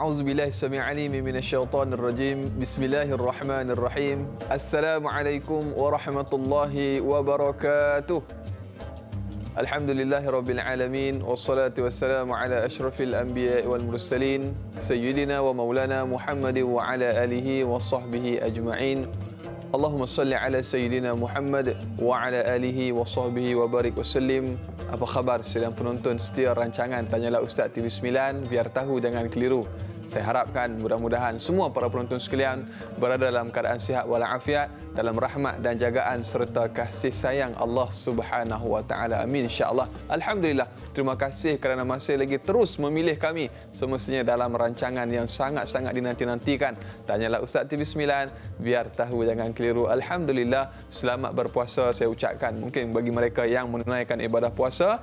أعوذ بالله السميع العليم من الشيطان الرجيم بسم الله الرحمن الرحيم السلام عليكم ورحمة الله وبركاته الحمد لله رب العالمين والصلاة والسلام على أشرف الأنبياء والمرسلين سيدنا ومولانا محمد وعلى آله وصحبه أجمعين Allahumma salli ala Sayyidina Muhammad wa ala alihi wa sahbihi wa barik wa sallim. Apa khabar sedang penonton setia rancangan Tanyalah Ustaz TV9 biar tahu jangan keliru. Saya harapkan mudah-mudahan semua para penonton sekalian berada dalam keadaan sihat afiat, dalam rahmat dan jagaan serta kasih sayang Allah Subhanahu Wa Taala. Amin insya-Allah. Alhamdulillah. Terima kasih kerana masih lagi terus memilih kami semestinya dalam rancangan yang sangat-sangat dinanti-nantikan. Tanyalah Ustaz TV9 biar tahu jangan keliru. Alhamdulillah. Selamat berpuasa saya ucapkan mungkin bagi mereka yang menunaikan ibadah puasa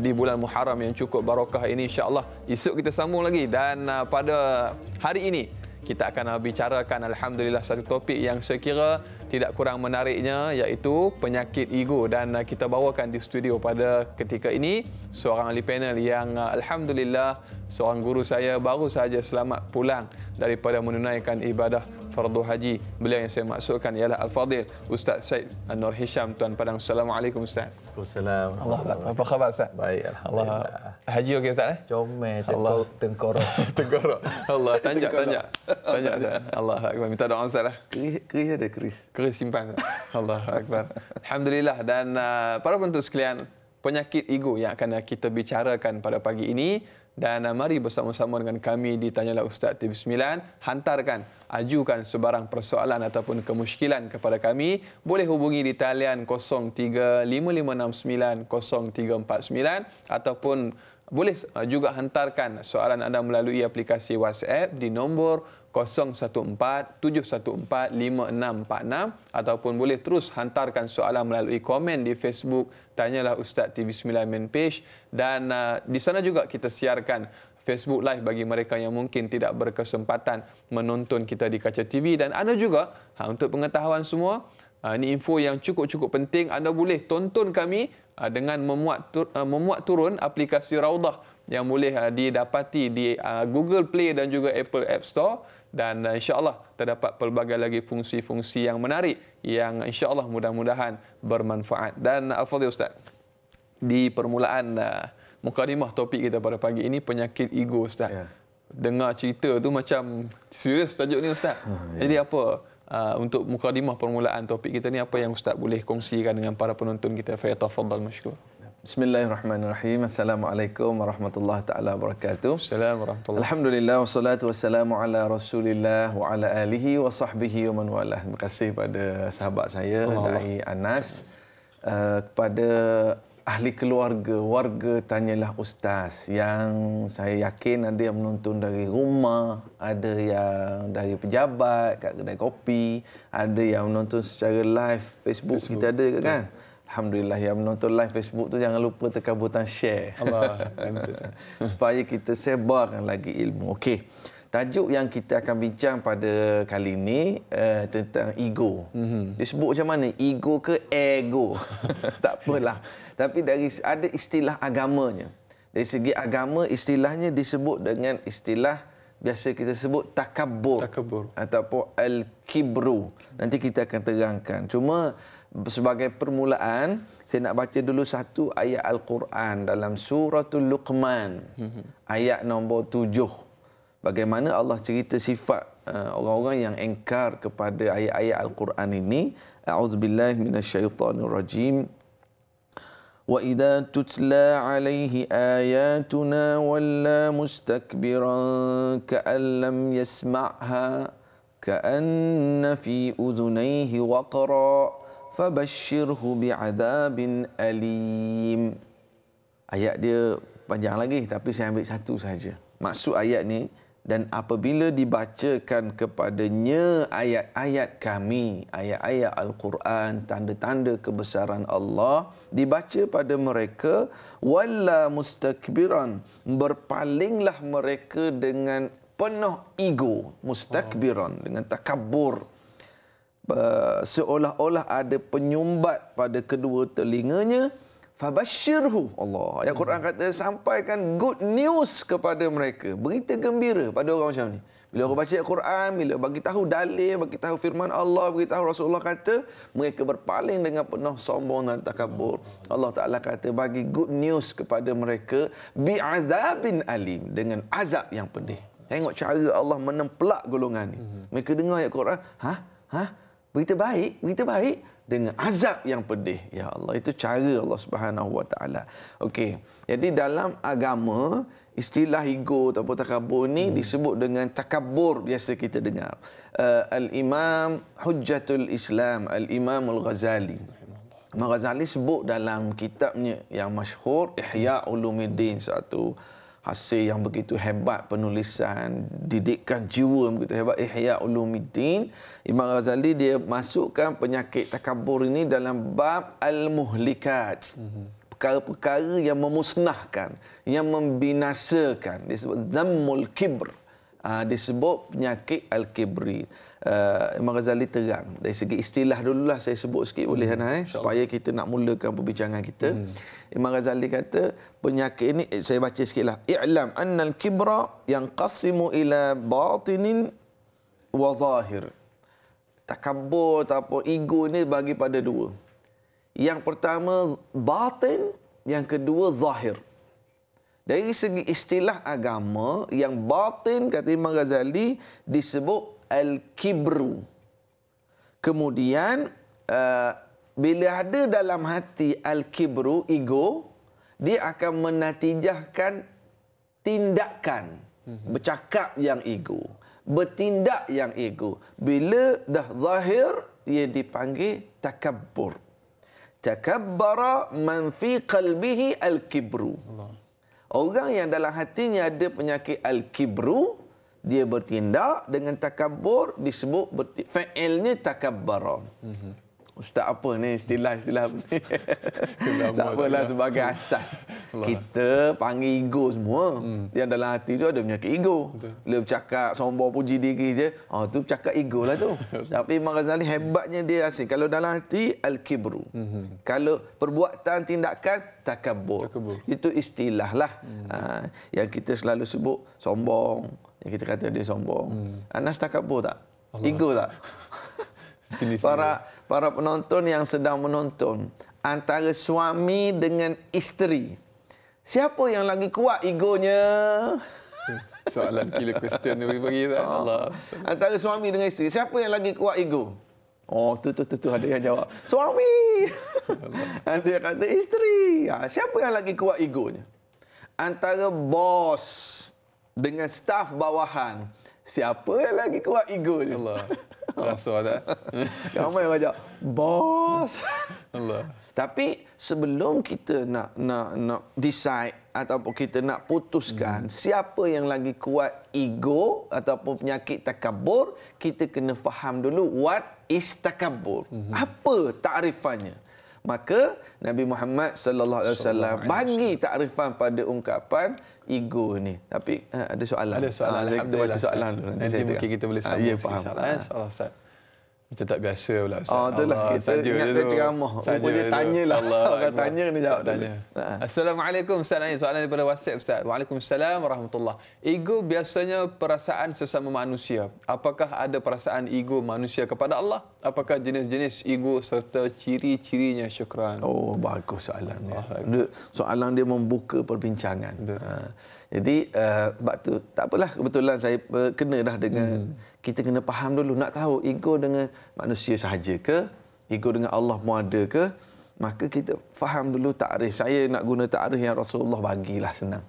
di bulan Muharram yang cukup barokah ini insya Allah esok kita sambung lagi dan uh, pada hari ini kita akan bicarakan alhamdulillah satu topik yang sekira tidak kurang menariknya iaitu penyakit ego dan uh, kita bawakan di studio pada ketika ini seorang ahli panel yang uh, alhamdulillah seorang guru saya baru sahaja selamat pulang daripada menunaikan ibadah fardu haji. Beliau yang saya maksudkan ialah Al-Fadil Ustaz Syed Nur Hisham Tuan Padang. Assalamualaikum Ustaz. Assalamualaikum. Allah, apa khabar Ustaz? Baik, Alhamdulillah. Allah. Haji okey Ustaz? Eh? Tengkorak. Tengkorak. tengkorok. Allah, tanya, tanya. Tanya Ustaz. Allah, Akbar. Minta doa Ustaz lah. Keris ada keris. Keris simpan. Allah, Akbar. Alhamdulillah. Dan uh, para penonton sekalian, penyakit ego yang akan kita bicarakan pada pagi ini dan eh, mari bersama-sama dengan kami di Tanyalah Ustaz TV9. Hantarkan, ajukan sebarang persoalan ataupun kemuskilan kepada kami. Boleh hubungi di talian 0355690349 ataupun boleh eh, juga hantarkan soalan anda melalui aplikasi WhatsApp di nombor 0315432000. 0147145646 ataupun boleh terus hantarkan soalan melalui komen di Facebook tanyalah Ustaz TV9 main page dan uh, di sana juga kita siarkan Facebook live bagi mereka yang mungkin tidak berkesempatan menonton kita di kaca TV dan ada juga ha, untuk pengetahuan semua uh, ini info yang cukup-cukup penting anda boleh tonton kami uh, dengan memuat tur- uh, memuat turun aplikasi Raudah yang boleh uh, didapati di uh, Google Play dan juga Apple App Store dan eh, insyaallah terdapat pelbagai lagi fungsi-fungsi yang menarik yang insyaallah mudah-mudahan bermanfaat dan eh, al-fadhil ustaz di permulaan uh, mukadimah topik kita pada pagi ini penyakit ego ustaz yeah. dengar cerita tu macam serius tajuk ni ustaz ha, yeah. jadi apa uh, untuk mukadimah permulaan topik kita ni apa yang ustaz boleh kongsikan dengan para penonton kita fa tafadhal masykur Bismillahirrahmanirrahim. Assalamualaikum warahmatullahi taala wabarakatuh. Assalamualaikum warahmatullahi. Alhamdulillah wassalatu wassalamu ala Rasulillah wa ala alihi wa sahbihi wa man walah. Terima kasih pada sahabat saya Allah. dai Anas uh, kepada ahli keluarga, warga tanyalah ustaz yang saya yakin ada yang menonton dari rumah, ada yang dari pejabat kat kedai kopi, ada yang menonton secara live Facebook, Facebook. kita ada kan? Yeah. Alhamdulillah yang menonton live Facebook tu jangan lupa tekan butang share. Allah. Supaya kita sebarkan lagi ilmu. Okey. Tajuk yang kita akan bincang pada kali ini uh, eh, tentang ego. Mm-hmm. Dia sebut macam mana? Ego ke ego? tak apalah. Tapi dari ada istilah agamanya. Dari segi agama istilahnya disebut dengan istilah biasa kita sebut takabur. Takabur. Ataupun al-kibru. Nanti kita akan terangkan. Cuma sebagai permulaan saya nak baca dulu satu ayat al-Quran dalam suratul Luqman ayat nombor tujuh. bagaimana Allah cerita sifat uh, orang-orang yang engkar kepada ayat-ayat al-Quran ini a'udzubillahi minasyaitonirrajim wa idza tutla alaihi ayatuna walla mustakbiran ka'an lam yasma'ha ka'anna fi udhunayhi waqra' fabashshirhu bi'adabin alim. Ayat dia panjang lagi tapi saya ambil satu saja. Maksud ayat ni dan apabila dibacakan kepadanya ayat-ayat kami, ayat-ayat Al-Quran, tanda-tanda kebesaran Allah, dibaca pada mereka, wala mustakbiran, berpalinglah mereka dengan penuh ego, mustakbiran, dengan takabur seolah-olah ada penyumbat pada kedua telinganya fabashirhu Allah ya Quran hmm. kata sampaikan good news kepada mereka berita gembira pada orang macam ni bila orang baca Quran bila bagi tahu dalil bagi tahu firman Allah bagi tahu Rasulullah kata mereka berpaling dengan penuh sombong dan takabur Allah Taala kata bagi good news kepada mereka bi azabin alim dengan azab yang pedih tengok cara Allah menemplak golongan ini. Hmm. mereka dengar ayat Quran ha ha berita baik, berita baik dengan azab yang pedih. Ya Allah, itu cara Allah Subhanahu Wa Taala. Okey. Jadi dalam agama istilah ego atau takabur ni hmm. disebut dengan takabur biasa kita dengar. Uh, Al-Imam Hujjatul Islam, Al-Imam Al-Ghazali. Imam Ghazali sebut dalam kitabnya yang masyhur Ihya Ulumuddin satu Hasil yang begitu hebat penulisan, didikan jiwa yang begitu hebat, Ihya Ulumuddin. Imam Ghazali dia masukkan penyakit takabur ini dalam bab al-muhlikat. Mhm. Perkara-perkara yang memusnahkan, yang membinasakan. Disebut zammul kibr. Ah, disebut penyakit al-kibri uh, Imam Ghazali terang dari segi istilah dululah saya sebut sikit hmm. boleh Hanai eh? supaya kita nak mulakan perbincangan kita hmm. Imam Ghazali kata penyakit ini eh, saya baca sikitlah i'lam annal kibra yang qasimu ila batinin wa zahir takabbur ataupun ego ni bagi pada dua yang pertama batin yang kedua zahir dari segi istilah agama yang batin kata Imam Ghazali disebut al-kibru. Kemudian uh, bila ada dalam hati al-kibru ego, dia akan menatijahkan tindakan, mhm. bercakap yang ego, bertindak yang ego. Bila dah zahir ia dipanggil takabbur. Takabbara man fi qalbihi al-kibru. Orang yang dalam hatinya ada penyakit al-kibru, dia bertindak dengan takabur disebut berti- fa'ilnya takabbara. Mm-hmm. Ustaz apa ni istilah-istilah ni? tak apalah sebagai asas. Allah. Kita panggil ego semua. Mm. Yang dalam hati tu ada penyakit ego. Betul. Dia bercakap sombong puji diri je. Oh, tu cakap ego lah tu. Tapi Imam Ghazali hebatnya dia asing. Kalau dalam hati, al-kibru. Mm-hmm. Kalau perbuatan, tindakan, takabur. Itu istilah lah. Mm. Ha, yang kita selalu sebut sombong. Mm yang kita kata dia sombong. Hmm. Anas takabur tak? Allah. Ego tak? para para penonton yang sedang menonton antara suami dengan isteri. Siapa yang lagi kuat egonya? Soalan killer question ni bagi tak? Ah. Allah. Antara suami dengan isteri, siapa yang lagi kuat ego? Oh, tu tu tu, tu ada yang jawab. Suami. ada kata isteri. Ha, siapa yang lagi kuat egonya? Antara bos dengan staf bawahan. Siapa yang lagi kuat ego ni? Allah. Rasul tak? Ramai yang macam, bos. Allah. Tapi sebelum kita nak nak nak decide ataupun kita nak putuskan hmm. siapa yang lagi kuat ego ataupun penyakit takabur, kita kena faham dulu what is takabur. Hmm. Apa takrifannya? Maka Nabi Muhammad sallallahu alaihi wasallam bagi takrifan pada ungkapan ego ni. Tapi eh, ada soalan. Ada soalan. Ha, Alhamdulillah. Kita baca soalan dulu. Nanti, nanti mungkin kita boleh ah, ya, sambung. Ya, faham. InsyaAllah. Ha. InsyaAllah Ustaz macam tak biasa pula Ustaz. Oh, itulah. Allah, kita ingat dia ceramah. Rupanya tanya lah. Orang tanya, dia jawab tanya. dulu. Ha. Assalamualaikum Ustaz Nain. Soalan daripada WhatsApp Ustaz. Waalaikumsalam warahmatullahi Ego biasanya perasaan sesama manusia. Apakah ada perasaan ego manusia kepada Allah? Apakah jenis-jenis ego serta ciri-cirinya syukran? Oh, bagus soalan dia. Soalan dia membuka perbincangan. Betul. Ha. Jadi uh, tu, tak apalah kebetulan saya uh, kena dah dengan hmm. kita kena faham dulu nak tahu ego dengan manusia sahaja ke ego dengan Allah mu ada ke maka kita faham dulu takrif saya nak guna takrif yang Rasulullah bagilah senang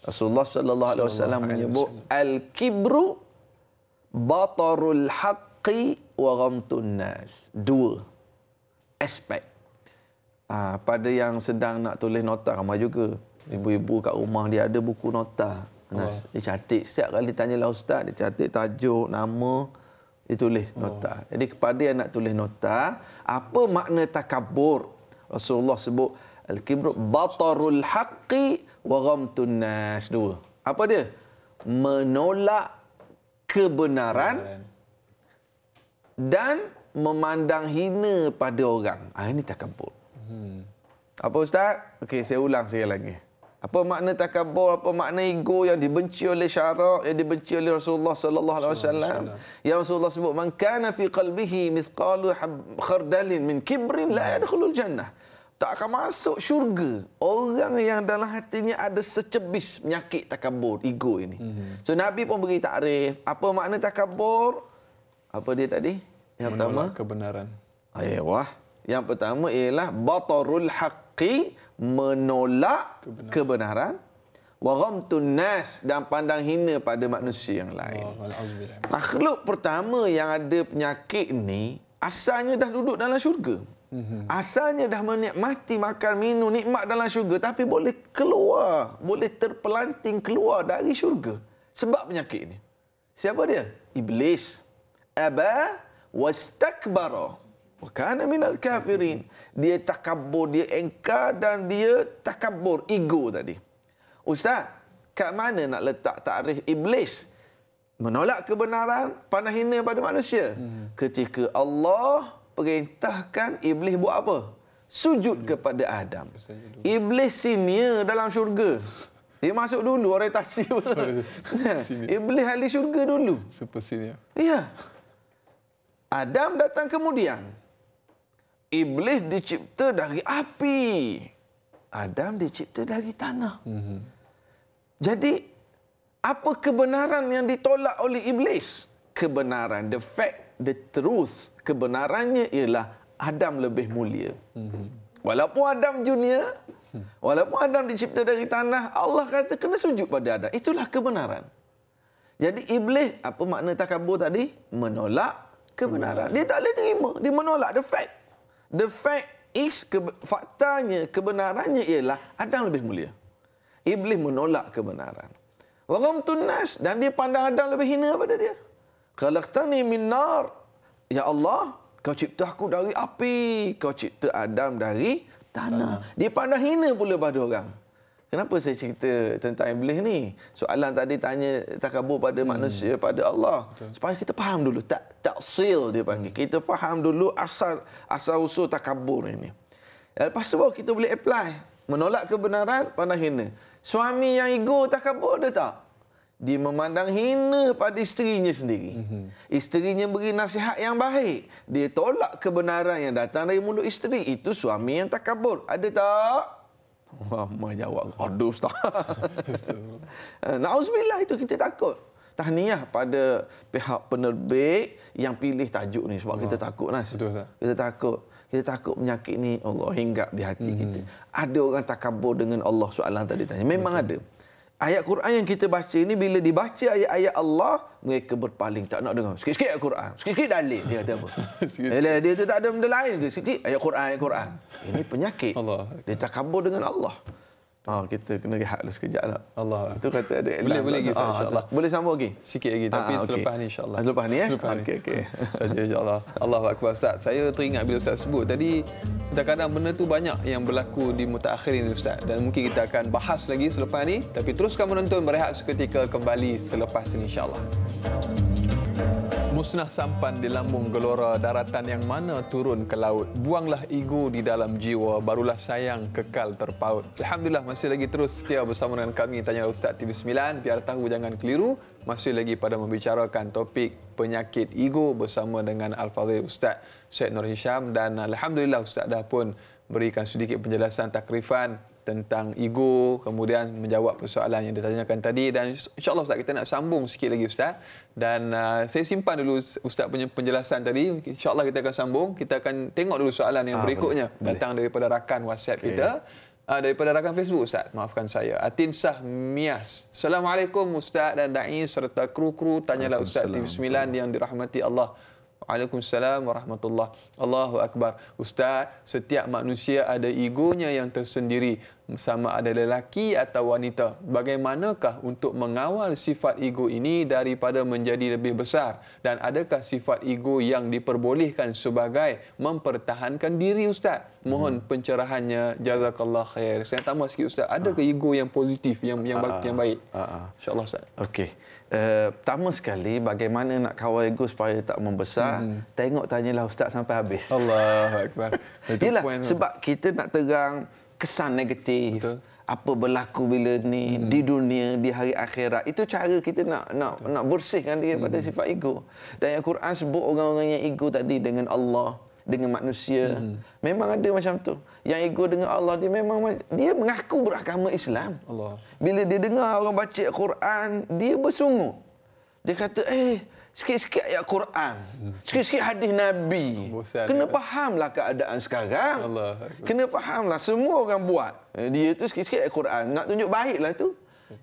Rasulullah sallallahu alaihi wasallam menyebut al kibru batarul haqqi wa ghamtun nas dua aspek uh, pada yang sedang nak tulis nota ramai juga Ibu-ibu kat rumah dia ada buku nota. Nas. Oh. Dia catik. Setiap kali tanya lah ustaz, dia catik tajuk, nama. Dia tulis nota. Oh. Jadi kepada yang nak tulis nota, apa makna takabur? Rasulullah sebut, Al-Kibrut, Batarul haqqi wa ghamtun nas. Dua. Apa dia? Menolak kebenaran, dan memandang hina pada orang. Ah, ini takabur. Hmm. Apa Ustaz? Okey, saya ulang sekali lagi. Apa makna takabur, apa makna ego yang dibenci oleh syarak, yang dibenci oleh Rasulullah sallallahu alaihi wasallam. Yang Rasulullah sebut man kana fi qalbihi mithqalu khardalin min kibrin la yadkhulul jannah. Tak akan masuk syurga orang yang dalam hatinya ada secebis penyakit takabur, ego ini. Mm-hmm. So Nabi pun beri takrif, apa makna takabur? Apa dia tadi? Yang pertama kebenaran. Ayuh, ya, wah. Yang pertama ialah batarul haqqi menolak kebenaran, kebenaran wa ghamtun nas dan pandang hina pada manusia yang lain. Makhluk pertama yang ada penyakit ni asalnya dah duduk dalam syurga. Mhm. Asalnya dah menikmati makan minum nikmat dalam syurga tapi boleh keluar, boleh terpelanting keluar dari syurga sebab penyakit ini. Siapa dia? Iblis. Aba wastakbara. Wakana minal kafirin. Dia takabur, dia engkar dan dia takabur, ego tadi. Ustaz, kat mana nak letak tarikh iblis? Menolak kebenaran, panah hina pada manusia. Ketika Allah perintahkan iblis buat apa? Sujud kepada Adam. Iblis sini dalam syurga. Dia masuk dulu, orientasi Iblis ahli syurga dulu. Super senior. Ya. Adam datang kemudian. Iblis dicipta dari api. Adam dicipta dari tanah. Mm -hmm. Jadi, apa kebenaran yang ditolak oleh Iblis? Kebenaran, the fact, the truth. Kebenarannya ialah Adam lebih mulia. Mm -hmm. Walaupun Adam junior, walaupun Adam dicipta dari tanah, Allah kata kena sujud pada Adam. Itulah kebenaran. Jadi Iblis, apa makna takabur tadi? Menolak kebenaran. Dia tak boleh terima. Dia menolak the fact. The fact is, ke, faktanya, kebenarannya ialah Adam lebih mulia. Iblis menolak kebenaran. Waram tunas dan dia pandang Adam lebih hina pada dia. Khalaqtani min nar. Ya Allah, kau cipta aku dari api. Kau cipta Adam dari tanah. Dia pandang hina pula pada orang. Kenapa saya cerita tentang iblis ni? Soalan tadi tanya takabur pada hmm. manusia, pada Allah. Betul. Supaya kita faham dulu tak taksil dia panggil. Hmm. Kita faham dulu asal asal usul takabur ini. Lepas tu baru kita boleh apply. Menolak kebenaran pandang hina. Suami yang ego takabur dia tak? Dia memandang hina pada isterinya sendiri. hmm Isterinya beri nasihat yang baik. Dia tolak kebenaran yang datang dari mulut isteri. Itu suami yang takabur. Ada tak? Mama jawab, aduh ustaz. Eh, Na'udzubillah itu kita takut. Tahniah pada pihak penerbit yang pilih tajuk ni sebab Wah. kita ah. takut Nas. Betul tak? Kita takut. Kita takut penyakit ni Allah hinggap di hati hmm. kita. Ada orang takabur dengan Allah soalan tadi tanya. Memang Betul. ada. Ayat Quran yang kita baca ini bila dibaca ayat-ayat Allah mereka berpaling tak nak dengar. Sikit-sikit ayat Quran. Sikit-sikit dalil dia kata apa. Bila eh, dia tu tak ada benda lain ke? Sikit ayat Quran, ayat Quran. Ini penyakit. Allah. Dia takabur dengan Allah. Ha, kita kena rehat dulu sekejap lah. Allah. Itu kata ada Boleh, lah. boleh lagi, ah, Insya Allah, Boleh sambung lagi? Sikit lagi, tapi ha, selepas okay. ni insyaAllah. Selepas ni, ya? Eh? Selepas ha, ni. Okey, okey. Saja insyaAllah. Allah Akbar, Ustaz. Saya teringat bila Ustaz sebut tadi, kadang-kadang benda tu banyak yang berlaku di muta akhir ini, Ustaz. Dan mungkin kita akan bahas lagi selepas ni. Tapi teruskan menonton, berehat seketika kembali selepas ini, insya Allah musnah sampan di lambung gelora daratan yang mana turun ke laut. Buanglah ego di dalam jiwa, barulah sayang kekal terpaut. Alhamdulillah masih lagi terus setia bersama dengan kami Tanya Ustaz TV9. Biar tahu jangan keliru, masih lagi pada membicarakan topik penyakit ego bersama dengan Al-Fadhil Ustaz Syed Nur Hisham. Dan Alhamdulillah Ustaz dah pun berikan sedikit penjelasan takrifan tentang ego kemudian menjawab persoalan yang ditanyakan tadi dan insyaallah ustaz kita nak sambung sikit lagi ustaz dan uh, saya simpan dulu ustaz punya penjelasan tadi insyaallah kita akan sambung kita akan tengok dulu soalan yang ah, berikutnya boleh. datang daripada rakan WhatsApp okay. kita uh, daripada rakan Facebook ustaz maafkan saya Atin Sah Mias Assalamualaikum ustaz dan dai serta kru-kru tanyalah ustaz TV 9 yang dirahmati Allah Waalaikumsalam warahmatullahi Allahu akbar. Ustaz, setiap manusia ada egonya yang tersendiri sama ada lelaki atau wanita. Bagaimanakah untuk mengawal sifat ego ini daripada menjadi lebih besar? Dan adakah sifat ego yang diperbolehkan sebagai mempertahankan diri, Ustaz? Mohon hmm. pencerahannya. Jazakallah khair. Saya tambah sikit, Ustaz. Adakah ha. ego yang positif, yang yang, ha. yang baik? Ha. Ha. InsyaAllah, Ustaz. Okey. Eh, pertama sekali bagaimana nak kawal ego supaya tak membesar hmm. tengok tanyalah ustaz sampai habis Allahuakbar itulah sebab itu. kita nak terang kesan negatif betul apa berlaku bila ni hmm. di dunia di hari akhirat itu cara kita nak nak betul. nak bersihkan diri daripada hmm. sifat ego dan yang Quran sebut orang-orang yang ego tadi dengan Allah dengan manusia. Hmm. Memang ada macam tu. Yang ego dengan Allah dia memang dia mengaku beragama Islam. Allah. Bila dia dengar orang baca Quran, dia bersungguh. Dia kata, "Eh, sikit-sikit ayat Quran, hmm. sikit-sikit hadis Nabi. Oh, Kena fahamlah keadaan sekarang. Allah. Kena fahamlah semua orang buat. Eh, dia tu sikit-sikit ayat Quran, nak tunjuk baiklah tu.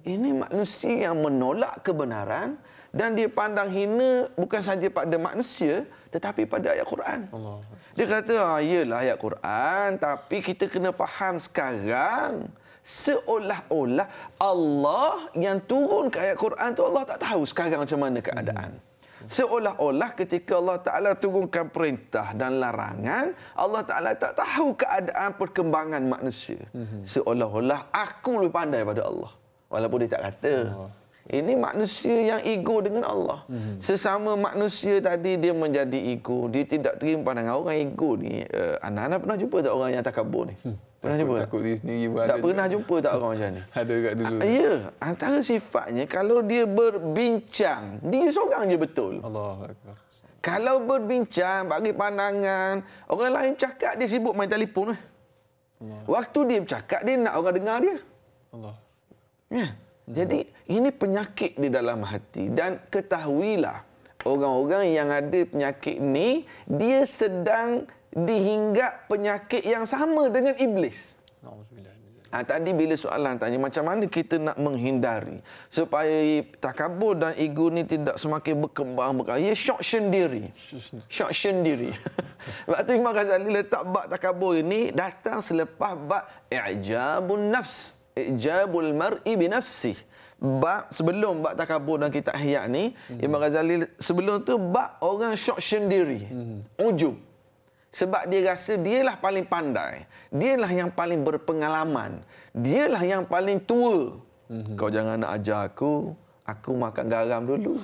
Ini manusia yang menolak kebenaran dan dia pandang hina bukan saja pada manusia tetapi pada ayat Quran. Allah. Dia kata, ah, yelah ayat Quran, tapi kita kena faham sekarang seolah-olah Allah yang turun ke ayat Quran tu Allah tak tahu sekarang macam mana keadaan. Hmm. Seolah-olah ketika Allah Ta'ala turunkan perintah dan larangan, Allah Ta'ala tak tahu keadaan perkembangan manusia. Hmm. Seolah-olah aku lebih pandai pada Allah. Walaupun dia tak kata. Oh. Ini manusia yang ego dengan Allah. Hmm. Sesama manusia tadi dia menjadi ego. Dia tidak terima dengan orang ego ni. Eh, Anak-anak uh, pernah jumpa tak orang yang tak takabur ni? Hmm. Pernah takut, jumpa? Takut diri sendiri pun Tak pernah juga. jumpa tak orang macam ni? Ada kat dulu. A- ah, ya. Antara sifatnya kalau dia berbincang, dia seorang je betul. Allah Kalau berbincang, bagi pandangan, orang lain cakap dia sibuk main telefon. Allah. Ya. Waktu dia cakap dia nak orang dengar dia. Allah. Ya. Jadi ini penyakit di dalam hati dan ketahuilah orang-orang yang ada penyakit ni dia sedang dihinggap penyakit yang sama dengan iblis. Ha, tadi bila soalan tanya macam mana kita nak menghindari supaya takabur dan ego ni tidak semakin berkembang berkembang. Ia syok sendiri. Syok sendiri. Sebab tu Imam Ghazali letak bak takabur ini datang selepas bak i'jabun nafs. Hmm ijabul mar'i bi nafsi bab sebelum bab takabur dan kita hiyak ni hmm. Imam Ghazali sebelum tu bab orang syok sendiri hmm. ujub sebab dia rasa dialah paling pandai dialah yang paling berpengalaman dialah yang paling tua hmm. kau jangan nak ajar aku aku makan garam dulu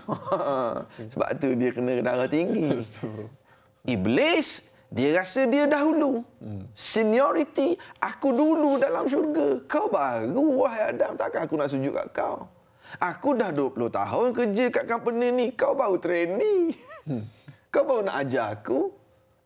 sebab tu dia kena darah tinggi iblis dia rasa dia dahulu. Hmm. Seniority, aku dulu dalam syurga. Kau baru, wahai Adam, takkan aku nak sujud kat kau. Aku dah 20 tahun kerja kat company ni. Kau baru trainee. Hmm. Kau baru nak ajar aku.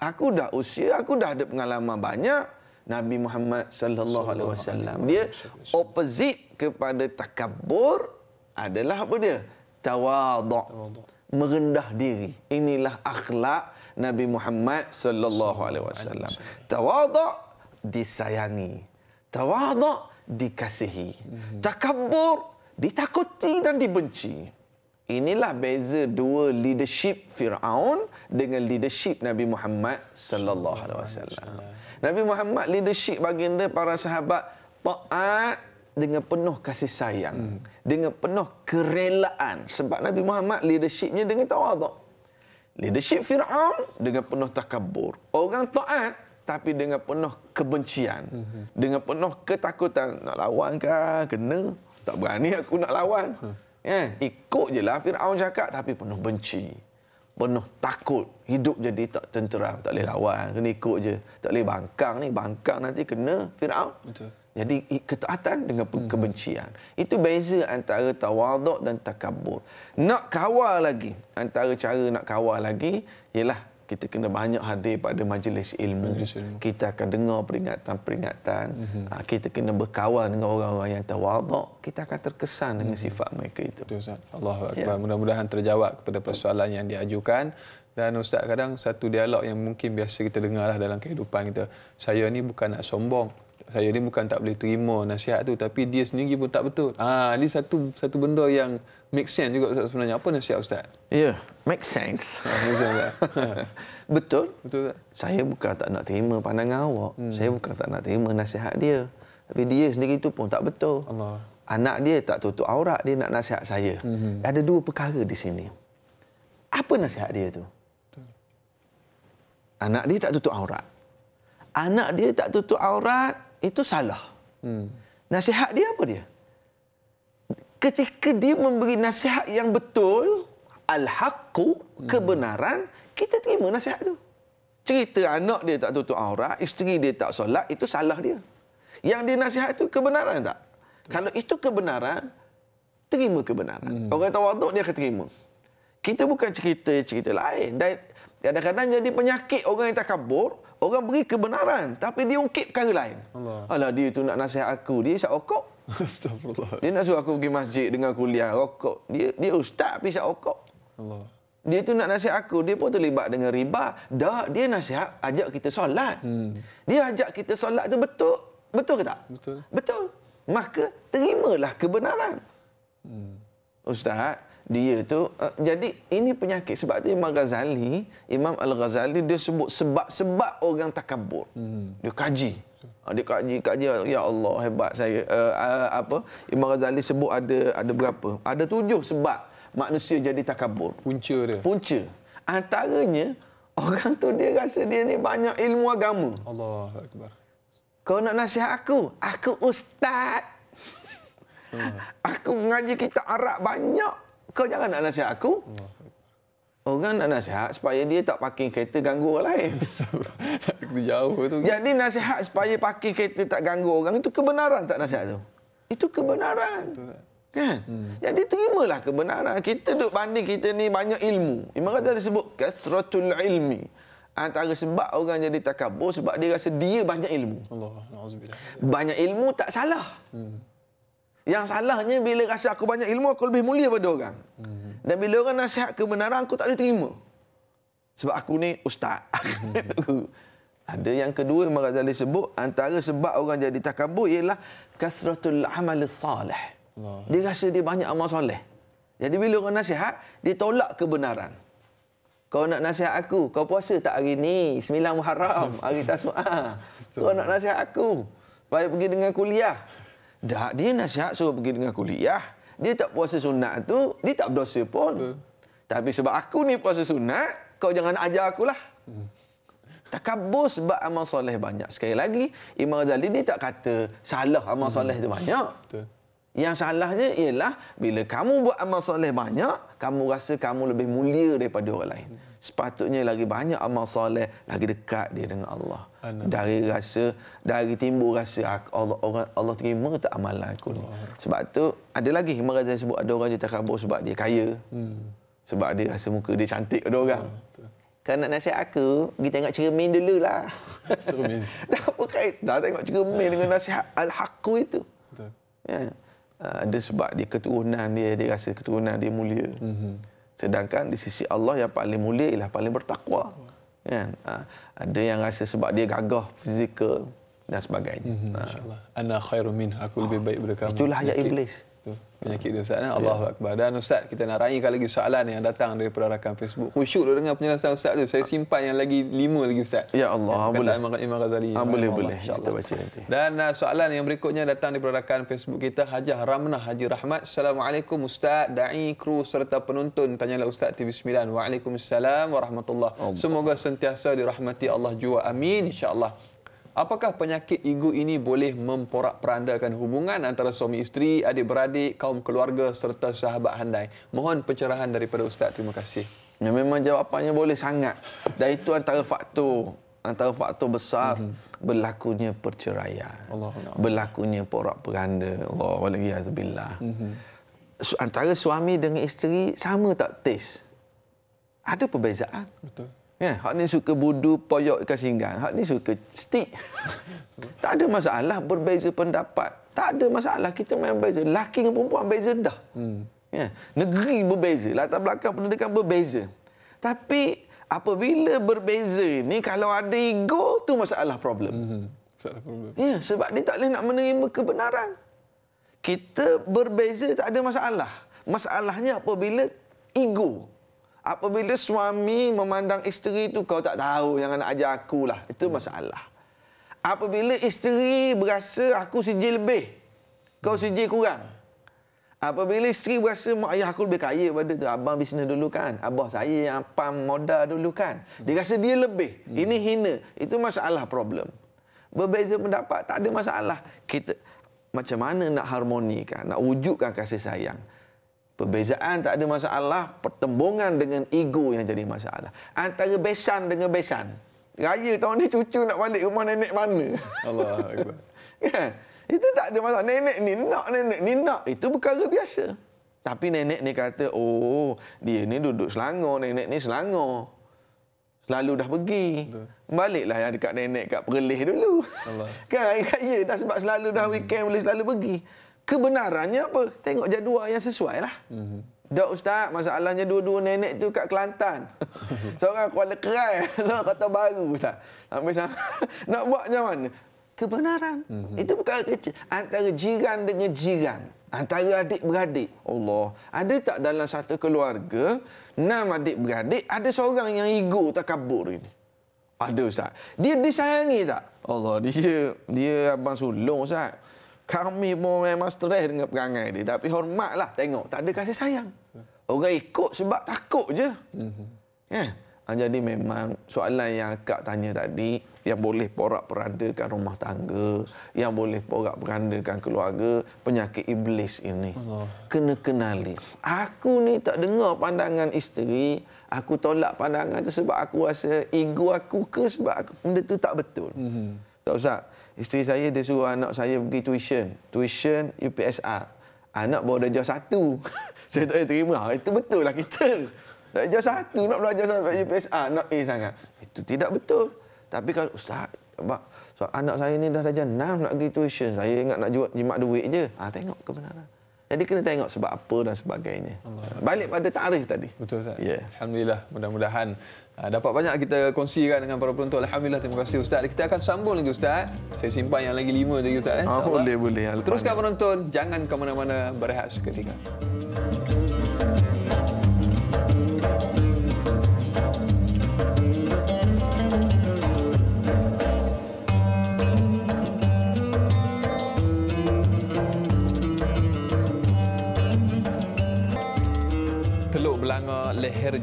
Aku dah usia, aku dah ada pengalaman banyak. Nabi Muhammad sallallahu alaihi wasallam. Dia opposite kepada takabur adalah apa dia? Tawaduk. Merendah diri. Inilah akhlak Nabi Muhammad sallallahu alaihi wasallam. Tawaduk disayangi. Tawaduk dikasihi. Takabur ditakuti dan dibenci. Inilah beza dua leadership Firaun dengan leadership Nabi Muhammad sallallahu alaihi wasallam. Nabi Muhammad leadership baginda para sahabat taat dengan penuh kasih sayang, hmm. dengan penuh kerelaan sebab Nabi Muhammad leadershipnya dengan tawaduk leadership Fir'aun dengan penuh takabur. Orang taat tapi dengan penuh kebencian. Mm-hmm. Dengan penuh ketakutan. Nak lawan ke? Kena. Tak berani aku nak lawan. Hmm. Yeah. Ikut je lah Fir'aun cakap tapi penuh benci. Penuh takut. Hidup jadi tak tenteram. Tak boleh lawan. Kena ikut je. Tak boleh bangkang ni. Bangkang nanti kena Fir'aun. Betul. Jadi ketaatan dengan hmm. kebencian. Itu beza antara tawaduk dan takabur. Nak kawal lagi. Antara cara nak kawal lagi ialah kita kena banyak hadir pada majlis ilmu. majlis ilmu. Kita akan dengar peringatan-peringatan. hmm ah, Kita kena berkawan dengan orang-orang yang tawaduk. Kita akan terkesan dengan hmm. sifat mereka itu. Allah ya. mudah-mudahan terjawab kepada persoalan yang diajukan. Dan Ustaz, kadang satu dialog yang mungkin biasa kita dengarlah dalam kehidupan kita. Saya ni bukan nak sombong saya ni bukan tak boleh terima nasihat tu tapi dia sendiri pun tak betul. Ah ha, ni satu satu benda yang make sense juga ustaz sebenarnya. Apa nasihat ustaz? Ya, yeah, make sense. Ah, betul. Betul tak? Saya bukan tak nak terima pandangan awak. Hmm. Saya bukan tak nak terima nasihat dia. Tapi dia sendiri tu pun tak betul. Allah. Anak dia tak tutup aurat dia nak nasihat saya. Hmm. Ada dua perkara di sini. Apa nasihat dia tu? Anak dia tak tutup aurat. Anak dia tak tutup aurat, itu salah. Hmm. Nasihat dia apa dia? Ketika dia memberi nasihat yang betul, al-haqqu, hmm. kebenaran, hmm. kita terima nasihat tu. Cerita anak dia tak tutup aurat, isteri dia tak solat, itu salah dia. Yang dia nasihat itu kebenaran tak? Hmm. Kalau itu kebenaran, terima kebenaran. Hmm. Orang tawaduk dia akan terima. Kita bukan cerita-cerita lain. Dan kadang-kadang jadi penyakit orang yang tak kabur, Orang beri kebenaran tapi dia ungkit perkara lain. Allah. Alah dia tu nak nasihat aku, dia isap rokok. Astagfirullah. Dia nak suruh aku pergi masjid dengan kuliah rokok. Dia dia ustaz tapi isap rokok. Allah. Dia tu nak nasihat aku, dia pun terlibat dengan riba. Dah dia nasihat ajak kita solat. Hmm. Dia ajak kita solat tu betul. Betul ke tak? Betul. Betul. Maka terimalah kebenaran. Hmm. Ustaz, dia tu uh, jadi ini penyakit sebab tu Imam Ghazali Imam Al-Ghazali dia sebut sebab-sebab orang takabur hmm. dia kaji ah, dia kaji kaji ya Allah hebat saya uh, uh, apa Imam Ghazali sebut ada ada berapa ada tujuh sebab manusia jadi takabur punca dia punca antaranya orang tu dia rasa dia ni banyak ilmu agama Allah akbar kau nak nasihat aku aku ustaz hmm. aku mengaji kitab Arab banyak kau jangan nak nasihat aku. Orang nak nasihat supaya dia tak parking kereta ganggu orang lain. Itu jauh tu. Jadi nasihat supaya parking kereta tak ganggu orang itu kebenaran tak nasihat tu? Itu kebenaran. Kan? Hmm. Jadi terimalah kebenaran. Kita duk banding kita ni banyak ilmu. Imam kata hmm. sebut kasratul ilmi. Antara sebab orang jadi takabur sebab dia rasa dia banyak ilmu. Allah, Banyak ilmu tak salah. Hmm. Yang salahnya bila rasa aku banyak ilmu aku lebih mulia pada orang. Hmm. Dan bila orang nasihat kebenaran aku tak boleh terima. Sebab aku ni ustaz. Hmm. Ada yang kedua yang Ghazali sebut antara sebab orang jadi takabur ialah kasratul amal salih. Dia rasa dia banyak amal soleh. Jadi bila orang nasihat, dia tolak kebenaran. Kau nak nasihat aku, kau puasa tak hari ni? Sembilan Muharram, hari Tasmu'ah. Kau nak nasihat aku, baik pergi dengan kuliah. Dah dia nasihat suruh pergi dengan kuliah. Dia tak puasa sunat tu, dia tak berdosa pun. Betul. Tapi sebab aku ni puasa sunat, kau jangan ajar aku lah. Takabur sebab amal soleh banyak. Sekali lagi, Imam Ghazali ni tak kata salah amal soleh tu banyak. Betul. Yang salahnya ialah bila kamu buat amal soleh banyak, kamu rasa kamu lebih mulia daripada orang lain. Sepatutnya lagi banyak amal soleh, lagi dekat dia dengan Allah. Anak. Dari rasa, dari timbul rasa Allah, orang, Allah terima tak amalan aku ni. Sebab tu ada lagi Imam Ghazali sebut ada orang cerita khabar sebab dia kaya. Hmm. Sebab dia rasa muka dia cantik ada orang. Hmm, Kalau nak nasihat aku, pergi tengok cermin dulu lah. Cermin. dah apa kait? Dah tengok cermin dengan nasihat al-haqqu itu. Betul. Ya. Ah, ada sebab dia keturunan dia dia rasa keturunan dia mulia. Mm-hmm. Sedangkan di sisi Allah yang paling mulia ialah paling bertakwa. Mm-hmm. Kan? Ha, ada yang rasa sebab dia gagah fizikal dan sebagainya. Mm-hmm. Ah. Ha. insya Ana khairu min aku lebih baik daripada kamu. Itulah ayat iblis tu penyakit dia ustaz eh? Ya. Allahu yeah. akbar dan ustaz kita nak raikan lagi soalan yang datang daripada rakan Facebook khusyuk dengan penjelasan ustaz tu saya simpan yang lagi lima lagi ustaz ya Allah ya, boleh Imam, Imam Ghazali ah, boleh boleh kita baca nanti dan uh, soalan yang berikutnya datang daripada rakan Facebook kita Hajah Ramnah Haji Rahmat Assalamualaikum ustaz dai kru serta penonton tanyalah ustaz TV9 Waalaikumsalam warahmatullahi Allah. semoga sentiasa dirahmati Allah jua amin insyaallah Apakah penyakit ego ini boleh memporak-perandakan hubungan antara suami isteri, adik-beradik, kaum keluarga serta sahabat handai? Mohon pencerahan daripada Ustaz. Terima kasih. Ya, memang jawapannya boleh sangat. Dan itu antara faktor antara faktor besar mm-hmm. berlakunya perceraian. Allah. Berlakunya porak-peranda. Allah walaki azbillah. Mm-hmm. Antara suami dengan isteri sama tak taste? Ada perbezaan. Betul. Ya, hak ni suka budu, poyok ke singgan. Hak ni suka stick. tak ada masalah berbeza pendapat. Tak ada masalah kita main beza. Laki dengan perempuan beza dah. Hmm. Ya, negeri berbeza, latar belakang pendidikan berbeza. Tapi apabila berbeza ni kalau ada ego tu masalah problem. Hmm. hmm. Masalah problem. Ya, sebab dia tak boleh nak menerima kebenaran. Kita berbeza tak ada masalah. Masalahnya apabila ego apabila suami memandang isteri itu kau tak tahu jangan nak ajar aku lah itu masalah apabila isteri berasa aku sijil lebih kau sijil kurang apabila isteri berasa mak ayah aku lebih kaya pada tu abang bisnes dulu kan abah saya yang pam modal dulu kan dia rasa dia lebih ini hina itu masalah problem berbeza pendapat tak ada masalah kita macam mana nak harmonikan nak wujudkan kasih sayang Perbezaan tak ada masalah, pertembungan dengan ego yang jadi masalah. Antara besan dengan besan. Raya tahun ni cucu nak balik rumah nenek mana? Allah Akbar. Ya, itu tak ada masalah. Nenek ni nak, nenek ni nak. Itu perkara biasa. Tapi nenek ni kata, oh dia ni duduk selangor, nenek ni selangor. Selalu dah pergi. Betul. Baliklah yang dekat nenek kat Perlis dulu. Allah. kan raya dah sebab selalu dah weekend boleh selalu pergi. Kebenarannya apa? Tengok jadual yang sesuai lah. Mhm. Dah ustaz, masalahnya dua-dua nenek tu kat Kelantan. Seorang Kuala Kerai, seorang Kota Baru ustaz. Sampai sama. Nak buat macam mana? Kebenaran. Mm-hmm. Itu bukan kecil. Antara jiran dengan jiran. Antara adik-beradik. Allah. Ada tak dalam satu keluarga, enam adik-beradik, ada seorang yang ego tak kabur ini? Ada ustaz. Dia disayangi tak? Allah, dia dia abang sulung ustaz. Kami pun memang stres dengan perangai dia. Tapi hormatlah tengok. Tak ada kasih sayang. Orang ikut sebab takut je. Ya. Ah, jadi memang soalan yang Kak tanya tadi, yang boleh porak-perandakan rumah tangga, yang boleh porak-perandakan keluarga, penyakit iblis ini. Kena kenali. Aku ni tak dengar pandangan isteri, aku tolak pandangan tu sebab aku rasa ego aku ke sebab aku, benda tu tak betul. Mhm. Tak usah. Isteri saya dia suruh anak saya pergi tuition. Tuition UPSR. Anak bawa darjah satu. saya tak boleh terima. Itu betul lah kita. Darjah satu nak belajar sampai UPSR. Nak A sangat. Itu tidak betul. Tapi kalau ustaz, abang, so, anak saya ni dah darjah enam nak pergi tuition. Saya ingat nak jual jimat duit je. Ah, tengok kebenaran. Jadi kena tengok sebab apa dan sebagainya. Allah. Balik pada tarikh tadi. Betul Ustaz. Yeah. Alhamdulillah mudah-mudahan Ah, dapat banyak kita kongsikan dengan para penonton. Alhamdulillah, terima kasih Ustaz. Kita akan sambung lagi Ustaz. Saya simpan yang lagi lima lagi Ustaz. Eh. Ah, boleh, boleh. Teruskan penonton. Jangan ke mana-mana berehat seketika. Terima kasih.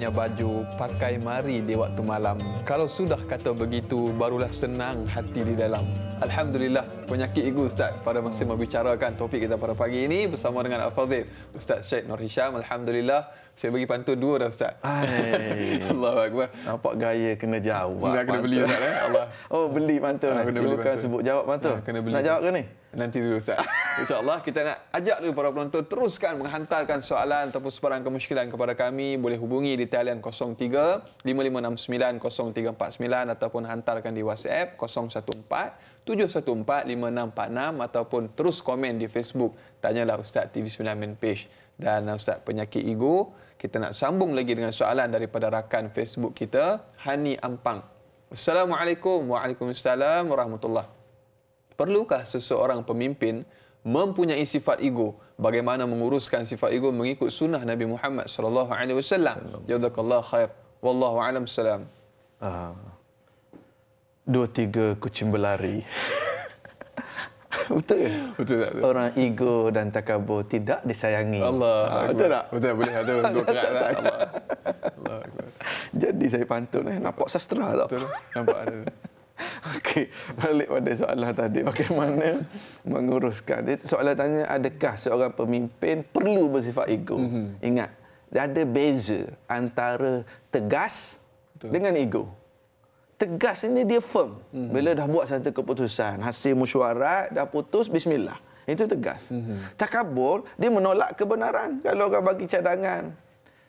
punya baju pakai mari di waktu malam. Kalau sudah kata begitu, barulah senang hati di dalam. Alhamdulillah penyakit ego Ustaz pada masa membicarakan topik kita pada pagi ini bersama dengan Al-Fadhil Ustaz Syed Nur Hisham. Alhamdulillah saya bagi pantun dua dah Ustaz. Allah Akbar. Nampak gaya kena jawab. Nak kena beli Ustaz eh? Allah. Oh beli pantun. Ha, kena beli bukan sebut jawab pantun. Ha, kena beli. Nak jawab ke ni? Nanti dulu Ustaz. InsyaAllah kita nak ajak dulu para penonton teruskan menghantarkan soalan ataupun sebarang kemusykilan kepada kami. Boleh hubungi di talian 03 5569 0349 ataupun hantarkan di WhatsApp 014 7145646 ataupun terus komen di Facebook tanyalah ustaz TV9 main page dan ustaz penyakit ego kita nak sambung lagi dengan soalan daripada rakan Facebook kita Hani Ampang Assalamualaikum Waalaikumsalam Warahmatullah Perlukah seseorang pemimpin mempunyai sifat ego? Bagaimana menguruskan sifat ego mengikut sunnah Nabi Muhammad sallallahu alaihi wasallam? Jazakallahu khair. Wallahu alam salam. Ah dua tiga kucing berlari. betul ke? Betul tak? Betul. Orang ego dan takabur tidak disayangi. Allah. Ha, ah, betul, betul tak? Betul boleh ada lah dua kerat lah. Allah. Allah. Jadi saya pantun eh nampak sastra tak? Betul. Nampak ada. Okey, balik pada soalan tadi. Bagaimana menguruskan? Soalan tanya, adakah seorang pemimpin perlu bersifat ego? Mm-hmm. Ingat, ada beza antara tegas Betul. dengan ego tegas ini dia firm. Hmm. Bila dah buat satu keputusan, hasil musyawarah dah putus bismillah. Itu tegas. Hmm. Takabur dia menolak kebenaran kalau orang bagi cadangan.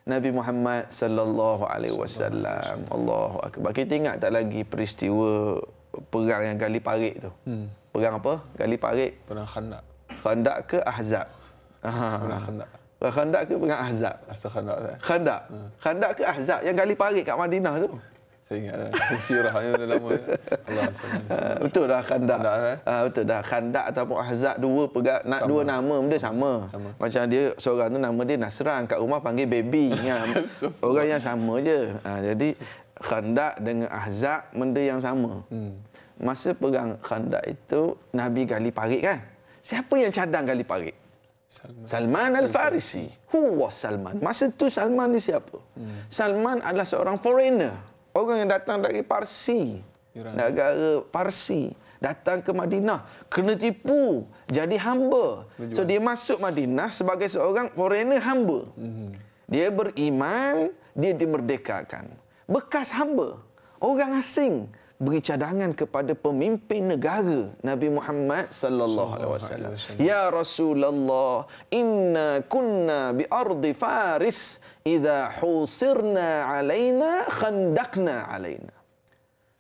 Nabi Muhammad sallallahu alaihi wasallam. Allahu akbar. Kita ingat tak lagi peristiwa perang yang kali parit tu? Hmm. Perang apa? Kali parit. Perang Khandak. Khandak ke Ahzab? Perang Khandak. Khandak ke pengak Ahzab? Asal Khandak. Eh? Khandak. Hmm. Khandak ke Ahzab yang kali parit kat Madinah tu? Saya ingat sirah yang dah lama. Ya. Allah SWT. Ah, betul dah khandak. khandak eh? Ha, betul dah khandak ataupun ahzab dua pegak nak dua nama benda sama. sama. Macam dia seorang tu nama dia Nasran kat rumah panggil baby. ya. Orang yang sama je. Ha, jadi khandak dengan ahzab benda yang sama. Hmm. Masa pegang khandak itu Nabi gali parit kan? Siapa yang cadang gali parit? Salman. Salman Al-Farisi. Who was Salman? Masa tu Salman ni siapa? Hmm. Salman adalah seorang foreigner orang yang datang dari Parsi, Iran. negara Parsi, datang ke Madinah, kena tipu, jadi hamba. Berjuang. So dia masuk Madinah sebagai seorang foreigner hamba. Mm-hmm. Dia beriman, dia dimerdekakan. Bekas hamba, orang asing beri cadangan kepada pemimpin negara Nabi Muhammad sallallahu alaihi wasallam. Ya Rasulullah, inna kunna bi ardi Faris. Iza husirna alaina khandakna alaina.